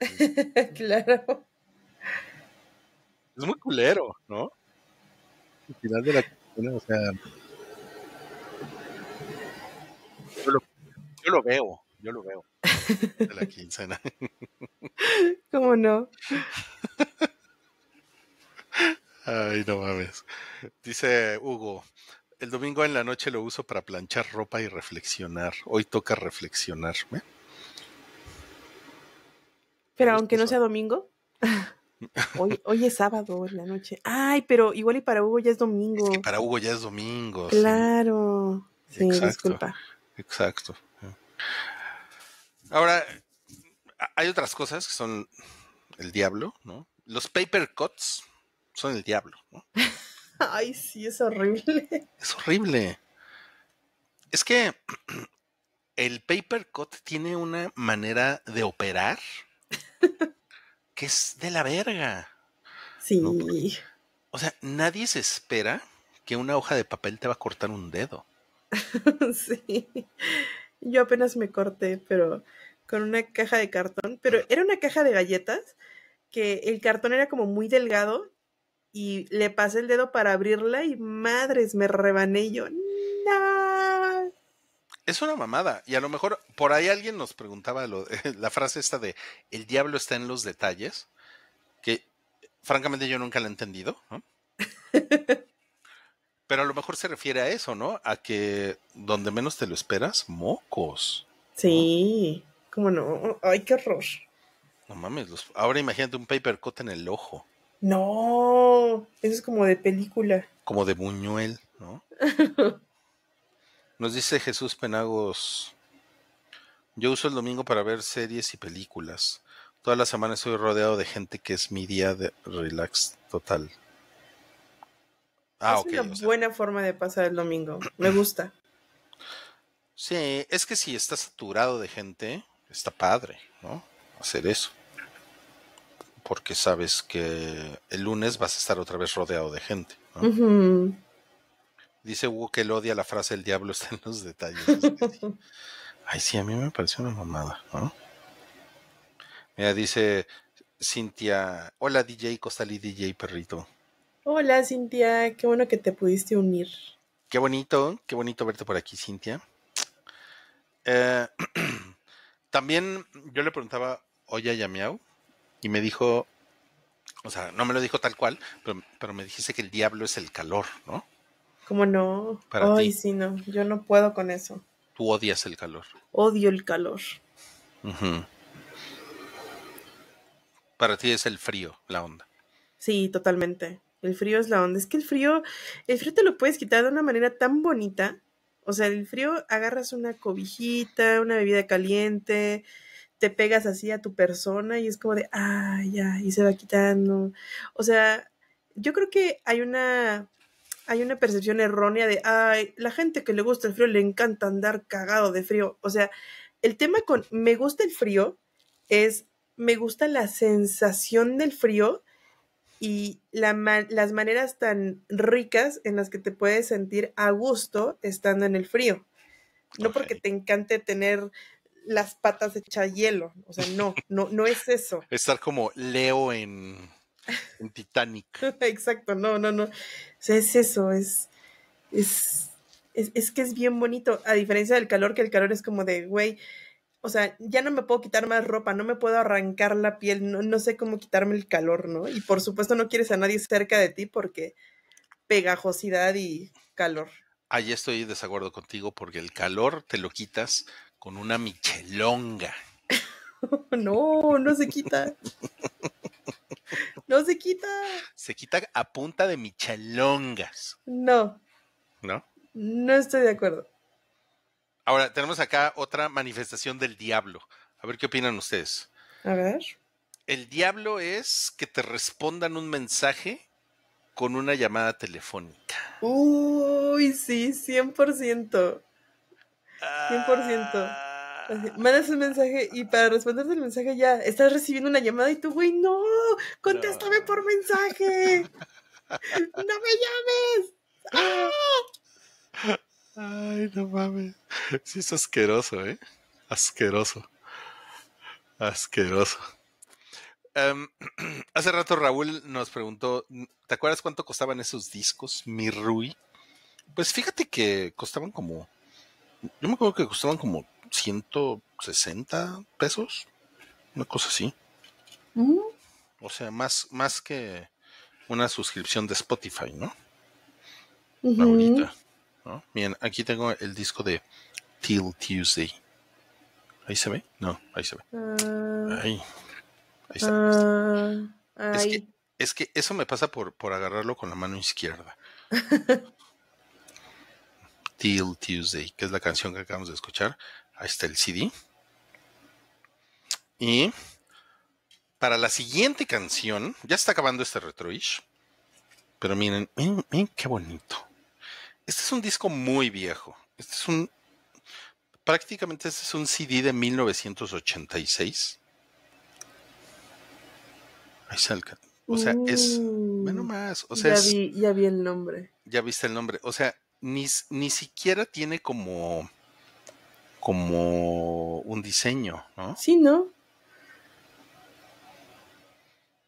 claro. Es muy culero, ¿no? El final de la quincena, o sea... Yo lo, yo lo veo, yo lo veo. De la quincena. ¿Cómo no? Ay, no mames. Dice Hugo, el domingo en la noche lo uso para planchar ropa y reflexionar. Hoy toca reflexionar. ¿eh? Pero aunque no sea domingo. Hoy, hoy, es sábado en la noche. Ay, pero igual y para Hugo ya es domingo. para Hugo ya es domingo. Claro. Sí, disculpa. Exacto. Ahora, hay otras cosas que son el diablo, ¿no? Los paper cuts son el diablo, ¿no? Ay, sí, es horrible. Es horrible. Es que el paper cut tiene una manera de operar que es de la verga. Sí. O sea, nadie se espera que una hoja de papel te va a cortar un dedo. sí. Yo apenas me corté, pero con una caja de cartón, pero era una caja de galletas que el cartón era como muy delgado y le pasé el dedo para abrirla y madres, me rebané yo. Es una mamada. Y a lo mejor por ahí alguien nos preguntaba la frase esta de el diablo está en los detalles, que francamente yo nunca la he entendido, Pero a lo mejor se refiere a eso, ¿no? A que donde menos te lo esperas, mocos. Sí, como cómo no. Ay, qué horror. No mames, ahora imagínate un paper cut en el ojo. No, eso es como de película. Como de Buñuel, ¿no? Nos dice Jesús Penagos, yo uso el domingo para ver series y películas. Toda la semana estoy rodeado de gente que es mi día de relax total. Ah, es una buena forma de pasar el domingo. Me gusta. Sí, es que si está saturado de gente, está padre, ¿no? Hacer eso porque sabes que el lunes vas a estar otra vez rodeado de gente. Dice Hugo que él odia la frase el diablo está en los detalles. Ay, sí, a mí me pareció una mamada, ¿no? Mira, dice Cintia, hola DJ y DJ Perrito. Hola Cintia, qué bueno que te pudiste unir. Qué bonito, qué bonito verte por aquí, Cintia. Eh, también yo le preguntaba oye, a y me dijo, o sea, no me lo dijo tal cual, pero, me dijiste que el diablo es el calor, ¿no? ¿Cómo no? Para Ay, sí, no, yo no puedo con eso. Tú odias el calor. Odio el calor. Para ti es el frío, la onda. Sí, totalmente. El frío es la onda. Es que el frío, el frío te lo puedes quitar de una manera tan bonita. O sea, el frío agarras una cobijita, una bebida caliente, te pegas así a tu persona y es como de, ay, ah, ya, y se va quitando. O sea, yo creo que hay una, hay una percepción errónea de, ay, la gente que le gusta el frío le encanta andar cagado de frío. O sea, el tema con me gusta el frío es, me gusta la sensación del frío y las maneras tan ricas en las que te puedes sentir a gusto estando en el frío. No porque te encante tener las patas hechas hielo. O sea, no, no, no es eso. Estar como Leo en, en Titanic. Exacto, no, no, no. O sea, es eso, es, es, que es bien bonito. A diferencia del calor, que el calor es como de, güey, o sea, ya no me puedo quitar más ropa, no me puedo arrancar la piel, no, no sé cómo quitarme el calor, ¿no? Y por supuesto no quieres a nadie cerca de ti porque pegajosidad y calor ahí estoy de desacuerdo contigo porque el calor te lo quitas con una michelonga. no, no se quita. No se quita. Se quita a punta de michelongas. No. ¿No? No estoy de acuerdo. Ahora, tenemos acá otra manifestación del diablo. A ver qué opinan ustedes. A ver. El diablo es que te respondan un mensaje con una llamada telefónica. Uy, sí, 100%. 100%. Ah. mandas un mensaje y para responderte el mensaje ya estás recibiendo una llamada y tú, güey, no, contéstame por mensaje. no me llames. Ah. Ay, no mames. Sí, es asqueroso, ¿eh? Asqueroso. Asqueroso. Em, hace rato Raúl nos preguntó, ¿te acuerdas cuánto costaban esos discos, mi Rui? Pues fíjate que costaban como yo me acuerdo que costaban como 160 pesos, una cosa así. Mm. O sea, más, más que una suscripción de Spotify, ¿no? Uh Ahorita. aquí tengo el disco de Till Tuesday. ¿Ahí se ve? No, ahí se ve. ahí. ahí. está. Ah, es, Que, eso me pasa por, por agarrarlo con la mano izquierda. Till Tuesday, que es la canción que acabamos de escuchar. Ahí está el CD. Y para la siguiente canción, ya está acabando este retroish, pero miren, miren, qué bonito. Este es un disco muy viejo. Este es un, prácticamente este es un CD de 1986. Ahí salga. O sea, es, menos mm, más. ya vi el nombre. Ya viste el nombre. O sea, ni, siquiera tiene como, como un diseño, ¿no? Sí, ¿no?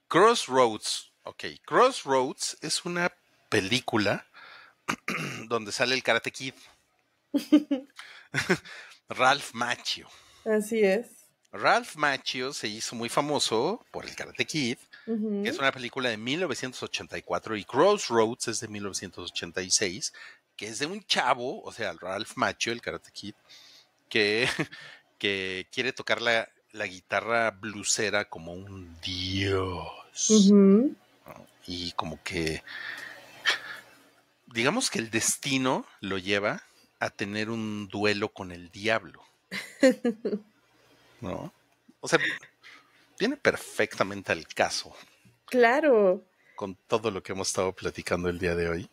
Crossroads, ok. Crossroads es una película donde sale el Karate Kid. Ralph Macchio. Así es. Ralph Macchio se hizo muy famoso por el Karate Kid, que es una película de 1984 y Crossroads es de 1986, que es de un chavo, o sea, Ralph Macho, el Karate Kid, que, que quiere tocar la, guitarra blusera como un dios. Y como que, digamos que el destino lo lleva a tener un duelo con el diablo. ¿No? O sea, viene perfectamente al caso. Claro. Con todo lo que hemos estado platicando el día de hoy.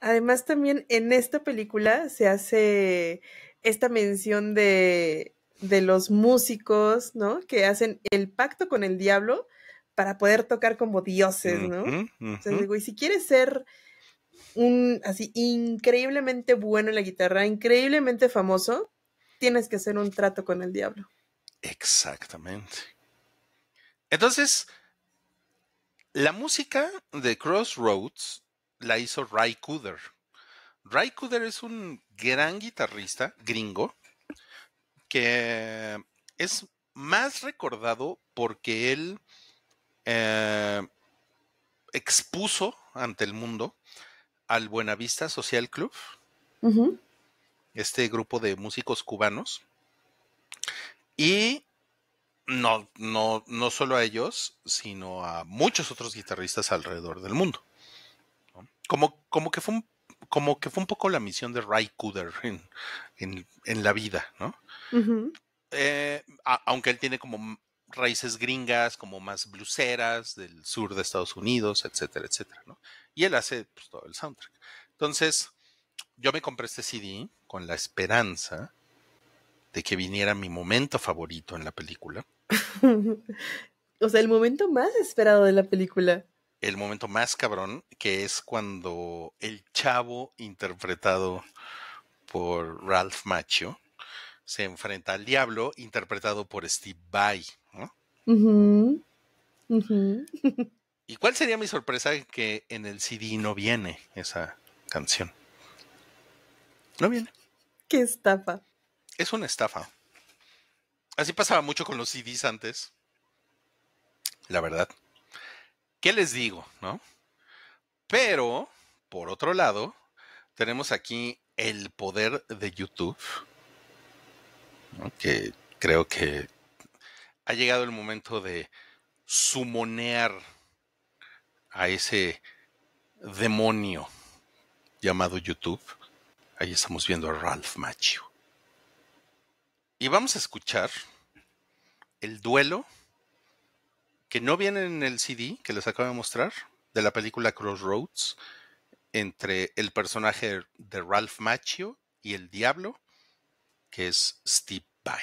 Además, también en esta película se hace esta mención de, los músicos, ¿no? Que hacen el pacto con el diablo para poder tocar como dioses, ¿no? y si quieres ser un así increíblemente bueno en la guitarra, increíblemente famoso, tienes que hacer un trato con el diablo. Exactamente. Entonces, la música de Crossroads la hizo Ray Cooder. Ray Cooder es un gran guitarrista gringo que es más recordado porque él eh, expuso ante el mundo al Buenavista Social Club, este grupo de músicos cubanos, y no, no, no solo a ellos, sino a muchos otros guitarristas alrededor del mundo como, como que fue un como que fue un poco la misión de Ray Cooder en, en, la vida, ¿no? Eh, aunque él tiene como raíces gringas, como más bluseras del sur de Estados Unidos, etcétera, etcétera, ¿no? Y él hace pues, todo el soundtrack. Entonces, yo me compré este CD con la esperanza de que viniera mi momento favorito en la película. o sea, el momento más esperado de la película el momento más cabrón, que es cuando el chavo interpretado por Ralph Macho se enfrenta al diablo, interpretado por Steve Vai. ¿no? ¿Y cuál sería mi sorpresa que en el CD no viene esa canción? No viene. Qué estafa. Es una estafa. Así pasaba mucho con los CDs antes. La verdad. ¿qué les digo? ¿No? Pero, por otro lado, tenemos aquí el poder de YouTube, que creo que ha llegado el momento de sumonear a ese demonio llamado YouTube. Ahí estamos viendo a Ralph Macchio. Y vamos a escuchar el duelo que no vienen en el CD que les acabo de mostrar de la película Crossroads entre el personaje de Ralph Macchio y el diablo, que es Steve Vai.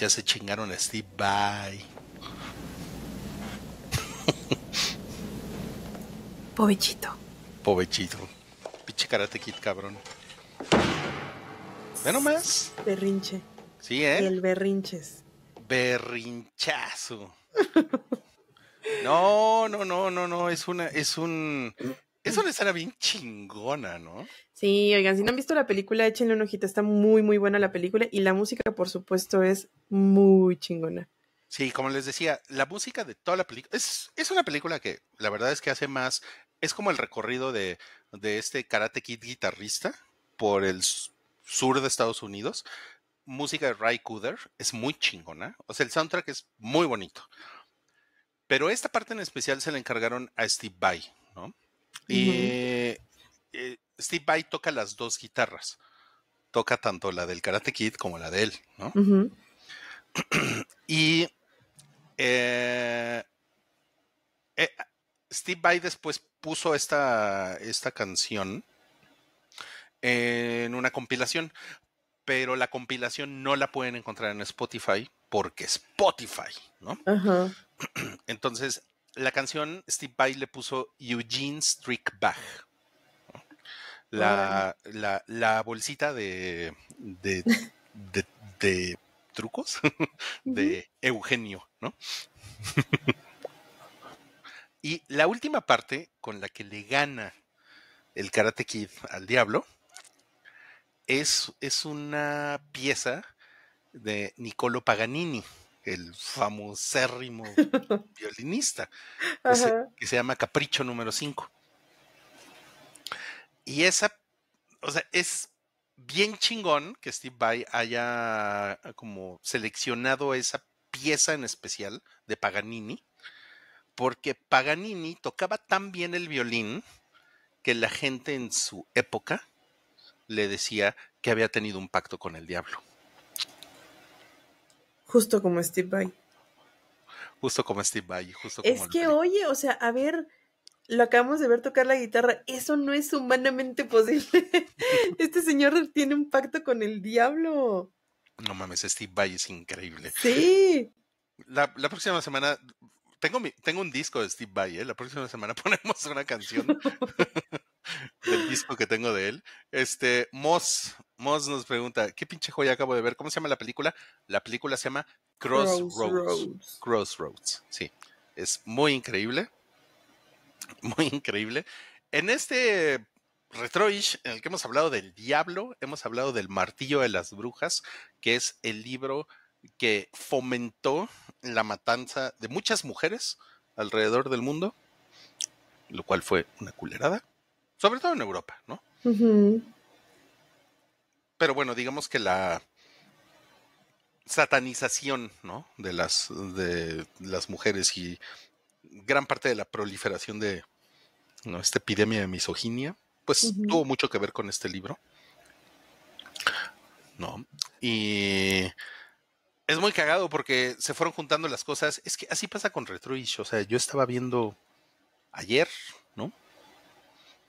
ya se chingaron a Steve, bye. Pobechito. Pobechito. Pinche karate cabrón. Ve más Berrinche. Sí, ¿eh? El berrinches. Berrinchazo. No, no, no, no, no, es una, es un, eso le escena bien chingona, ¿no? Sí, oigan, si no han visto la película, échenle una hojita, está muy, muy buena la película y la música, por supuesto, es muy chingona. Sí, como les decía, la música de toda la película, es, es una película que la verdad es que hace más, es como el recorrido de, de este Karate Kid guitarrista por el sur de Estados Unidos. Música de Ray Cooder es muy chingona, o sea, el soundtrack es muy bonito. Pero esta parte en especial se la encargaron a Steve Vai, ¿no? Y eh, eh, Steve Vai toca las dos guitarras. Toca tanto la del Karate Kid como la de él, ¿no? y eh, Steve Vai después puso esta, esta canción en una compilación, pero la compilación no la pueden encontrar en Spotify porque Spotify, ¿no? Entonces la canción Steve Vai le puso Eugene Strickbach. La, la, la, bolsita de, de, de, trucos de Eugenio, ¿no? y la última parte con la que le gana el Karate Kid al diablo es, es una pieza de Niccolo Paganini el famosérrimo violinista, que se, llama Capricho número 5. Y esa, o sea, es bien chingón que Steve Vai haya ah, como seleccionado esa pieza en especial de Paganini, porque Paganini tocaba tan bien el violín que la gente en su época le decía que había tenido un pacto con el diablo. Justo como Steve Vai. Justo como Steve Vai. Justo como es que, oye, o sea, a ver, lo acabamos de ver tocar la guitarra. Eso no es humanamente posible. este señor tiene un pacto con el diablo. No mames, Steve Vai es increíble. Sí. La, próxima semana tengo, mi, tengo un disco de Steve Vai, ¿eh? La próxima semana ponemos una canción. del disco que tengo de él. Este, Moss, nos pregunta, ¿qué pinche joya acabo de ver? ¿Cómo se llama la película? La película se llama Crossroads. Crossroads, sí. Es muy increíble. Muy increíble. En este Retroish, en el que hemos hablado del diablo, hemos hablado del martillo de las brujas, que es el libro que fomentó la matanza de muchas mujeres alrededor del mundo, lo cual fue una culerada sobre todo en Europa, ¿no? Pero bueno, digamos que la satanización, ¿no? De las, de las mujeres y gran parte de la proliferación de esta epidemia de misoginia, pues tuvo mucho que ver con este libro. ¿No? Y es muy cagado porque se fueron juntando las cosas. Es que así pasa con Retroish. O sea, yo estaba viendo ayer,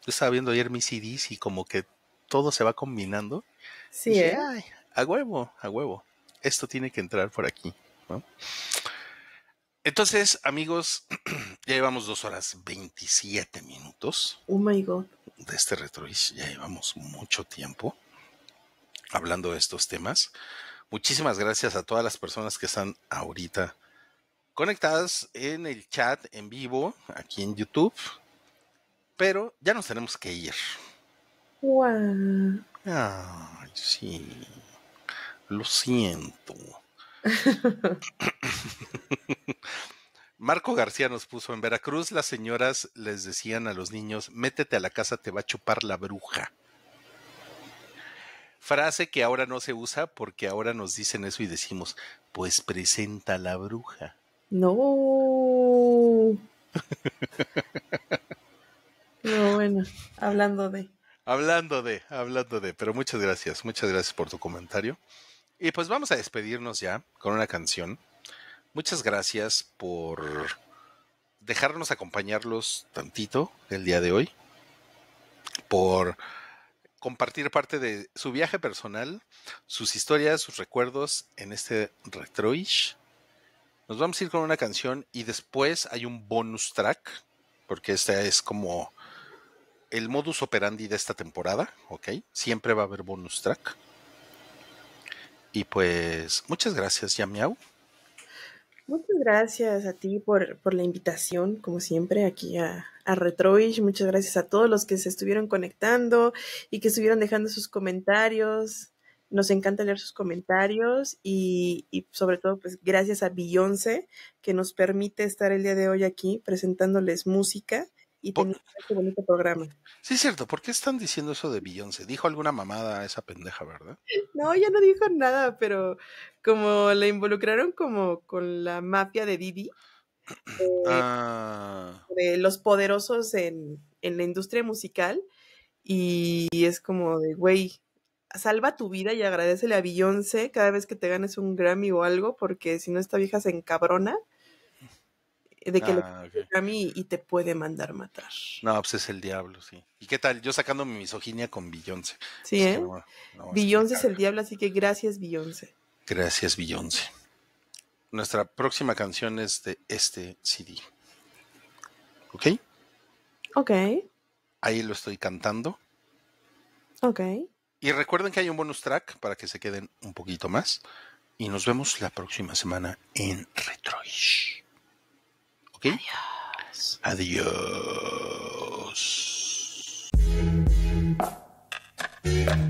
estaba viendo ayer mis CDs y como que todo se va combinando. Sí, ¿eh? a huevo, a huevo. Esto tiene que entrar por aquí, Entonces, amigos, ya llevamos dos horas 27 minutos. Oh my God. De este retroish. Ya llevamos mucho tiempo hablando de estos temas. Muchísimas gracias a todas las personas que están ahorita conectadas en el chat en vivo, aquí en YouTube. Pero ya nos tenemos que ir. Wow. Ay, sí. Lo siento. Marco García nos puso en Veracruz, las señoras les decían a los niños, métete a la casa, te va a chupar la bruja. Frase que ahora no se usa porque ahora nos dicen eso y decimos, pues presenta la bruja. No. bueno, hablando de. Hablando de, hablando de, pero muchas gracias, muchas gracias por tu comentario. Y pues vamos a despedirnos ya con una canción. Muchas gracias por dejarnos acompañarlos tantito el día de hoy, por compartir parte de su viaje personal, sus historias, sus recuerdos en este retroish. Nos vamos a ir con una canción y después hay un bonus track, porque esta es como el modus operandi de esta temporada, ¿ok? Siempre va a haber bonus track. Y pues, muchas gracias, Yamiau. Muchas gracias a ti por, la invitación, como siempre, aquí a, a Retroish. Muchas gracias a todos los que se estuvieron conectando y que estuvieron dejando sus comentarios. Nos encanta leer sus comentarios y, sobre todo, pues gracias a Beyoncé, que nos permite estar el día de hoy aquí presentándoles música y este bonito programa. Sí, es cierto. ¿Por qué están diciendo eso de Beyoncé? Dijo alguna mamada a esa pendeja, ¿verdad? No, ya no dijo nada, pero como la involucraron como con la mafia de Didi, eh, ah. de los poderosos en, la industria musical, y es como de, güey, salva tu vida y agradecele a Beyoncé cada vez que te ganes un Grammy o algo, porque si no esta vieja se encabrona de que ah, a mí y te puede mandar matar. No, pues es el diablo, sí. ¿Y qué tal? Yo sacando mi misoginia con Billonce. Sí, ¿eh? es, el diablo, así que gracias, Billonce. Gracias, Billonce. Nuestra próxima canción es de este CD. ¿Ok? Ok. Ahí lo estoy cantando. Ok. Y recuerden que hay un bonus track para que se queden un poquito más. Y nos vemos la próxima semana en Retroish. ¿Ok? Adiós. Adiós.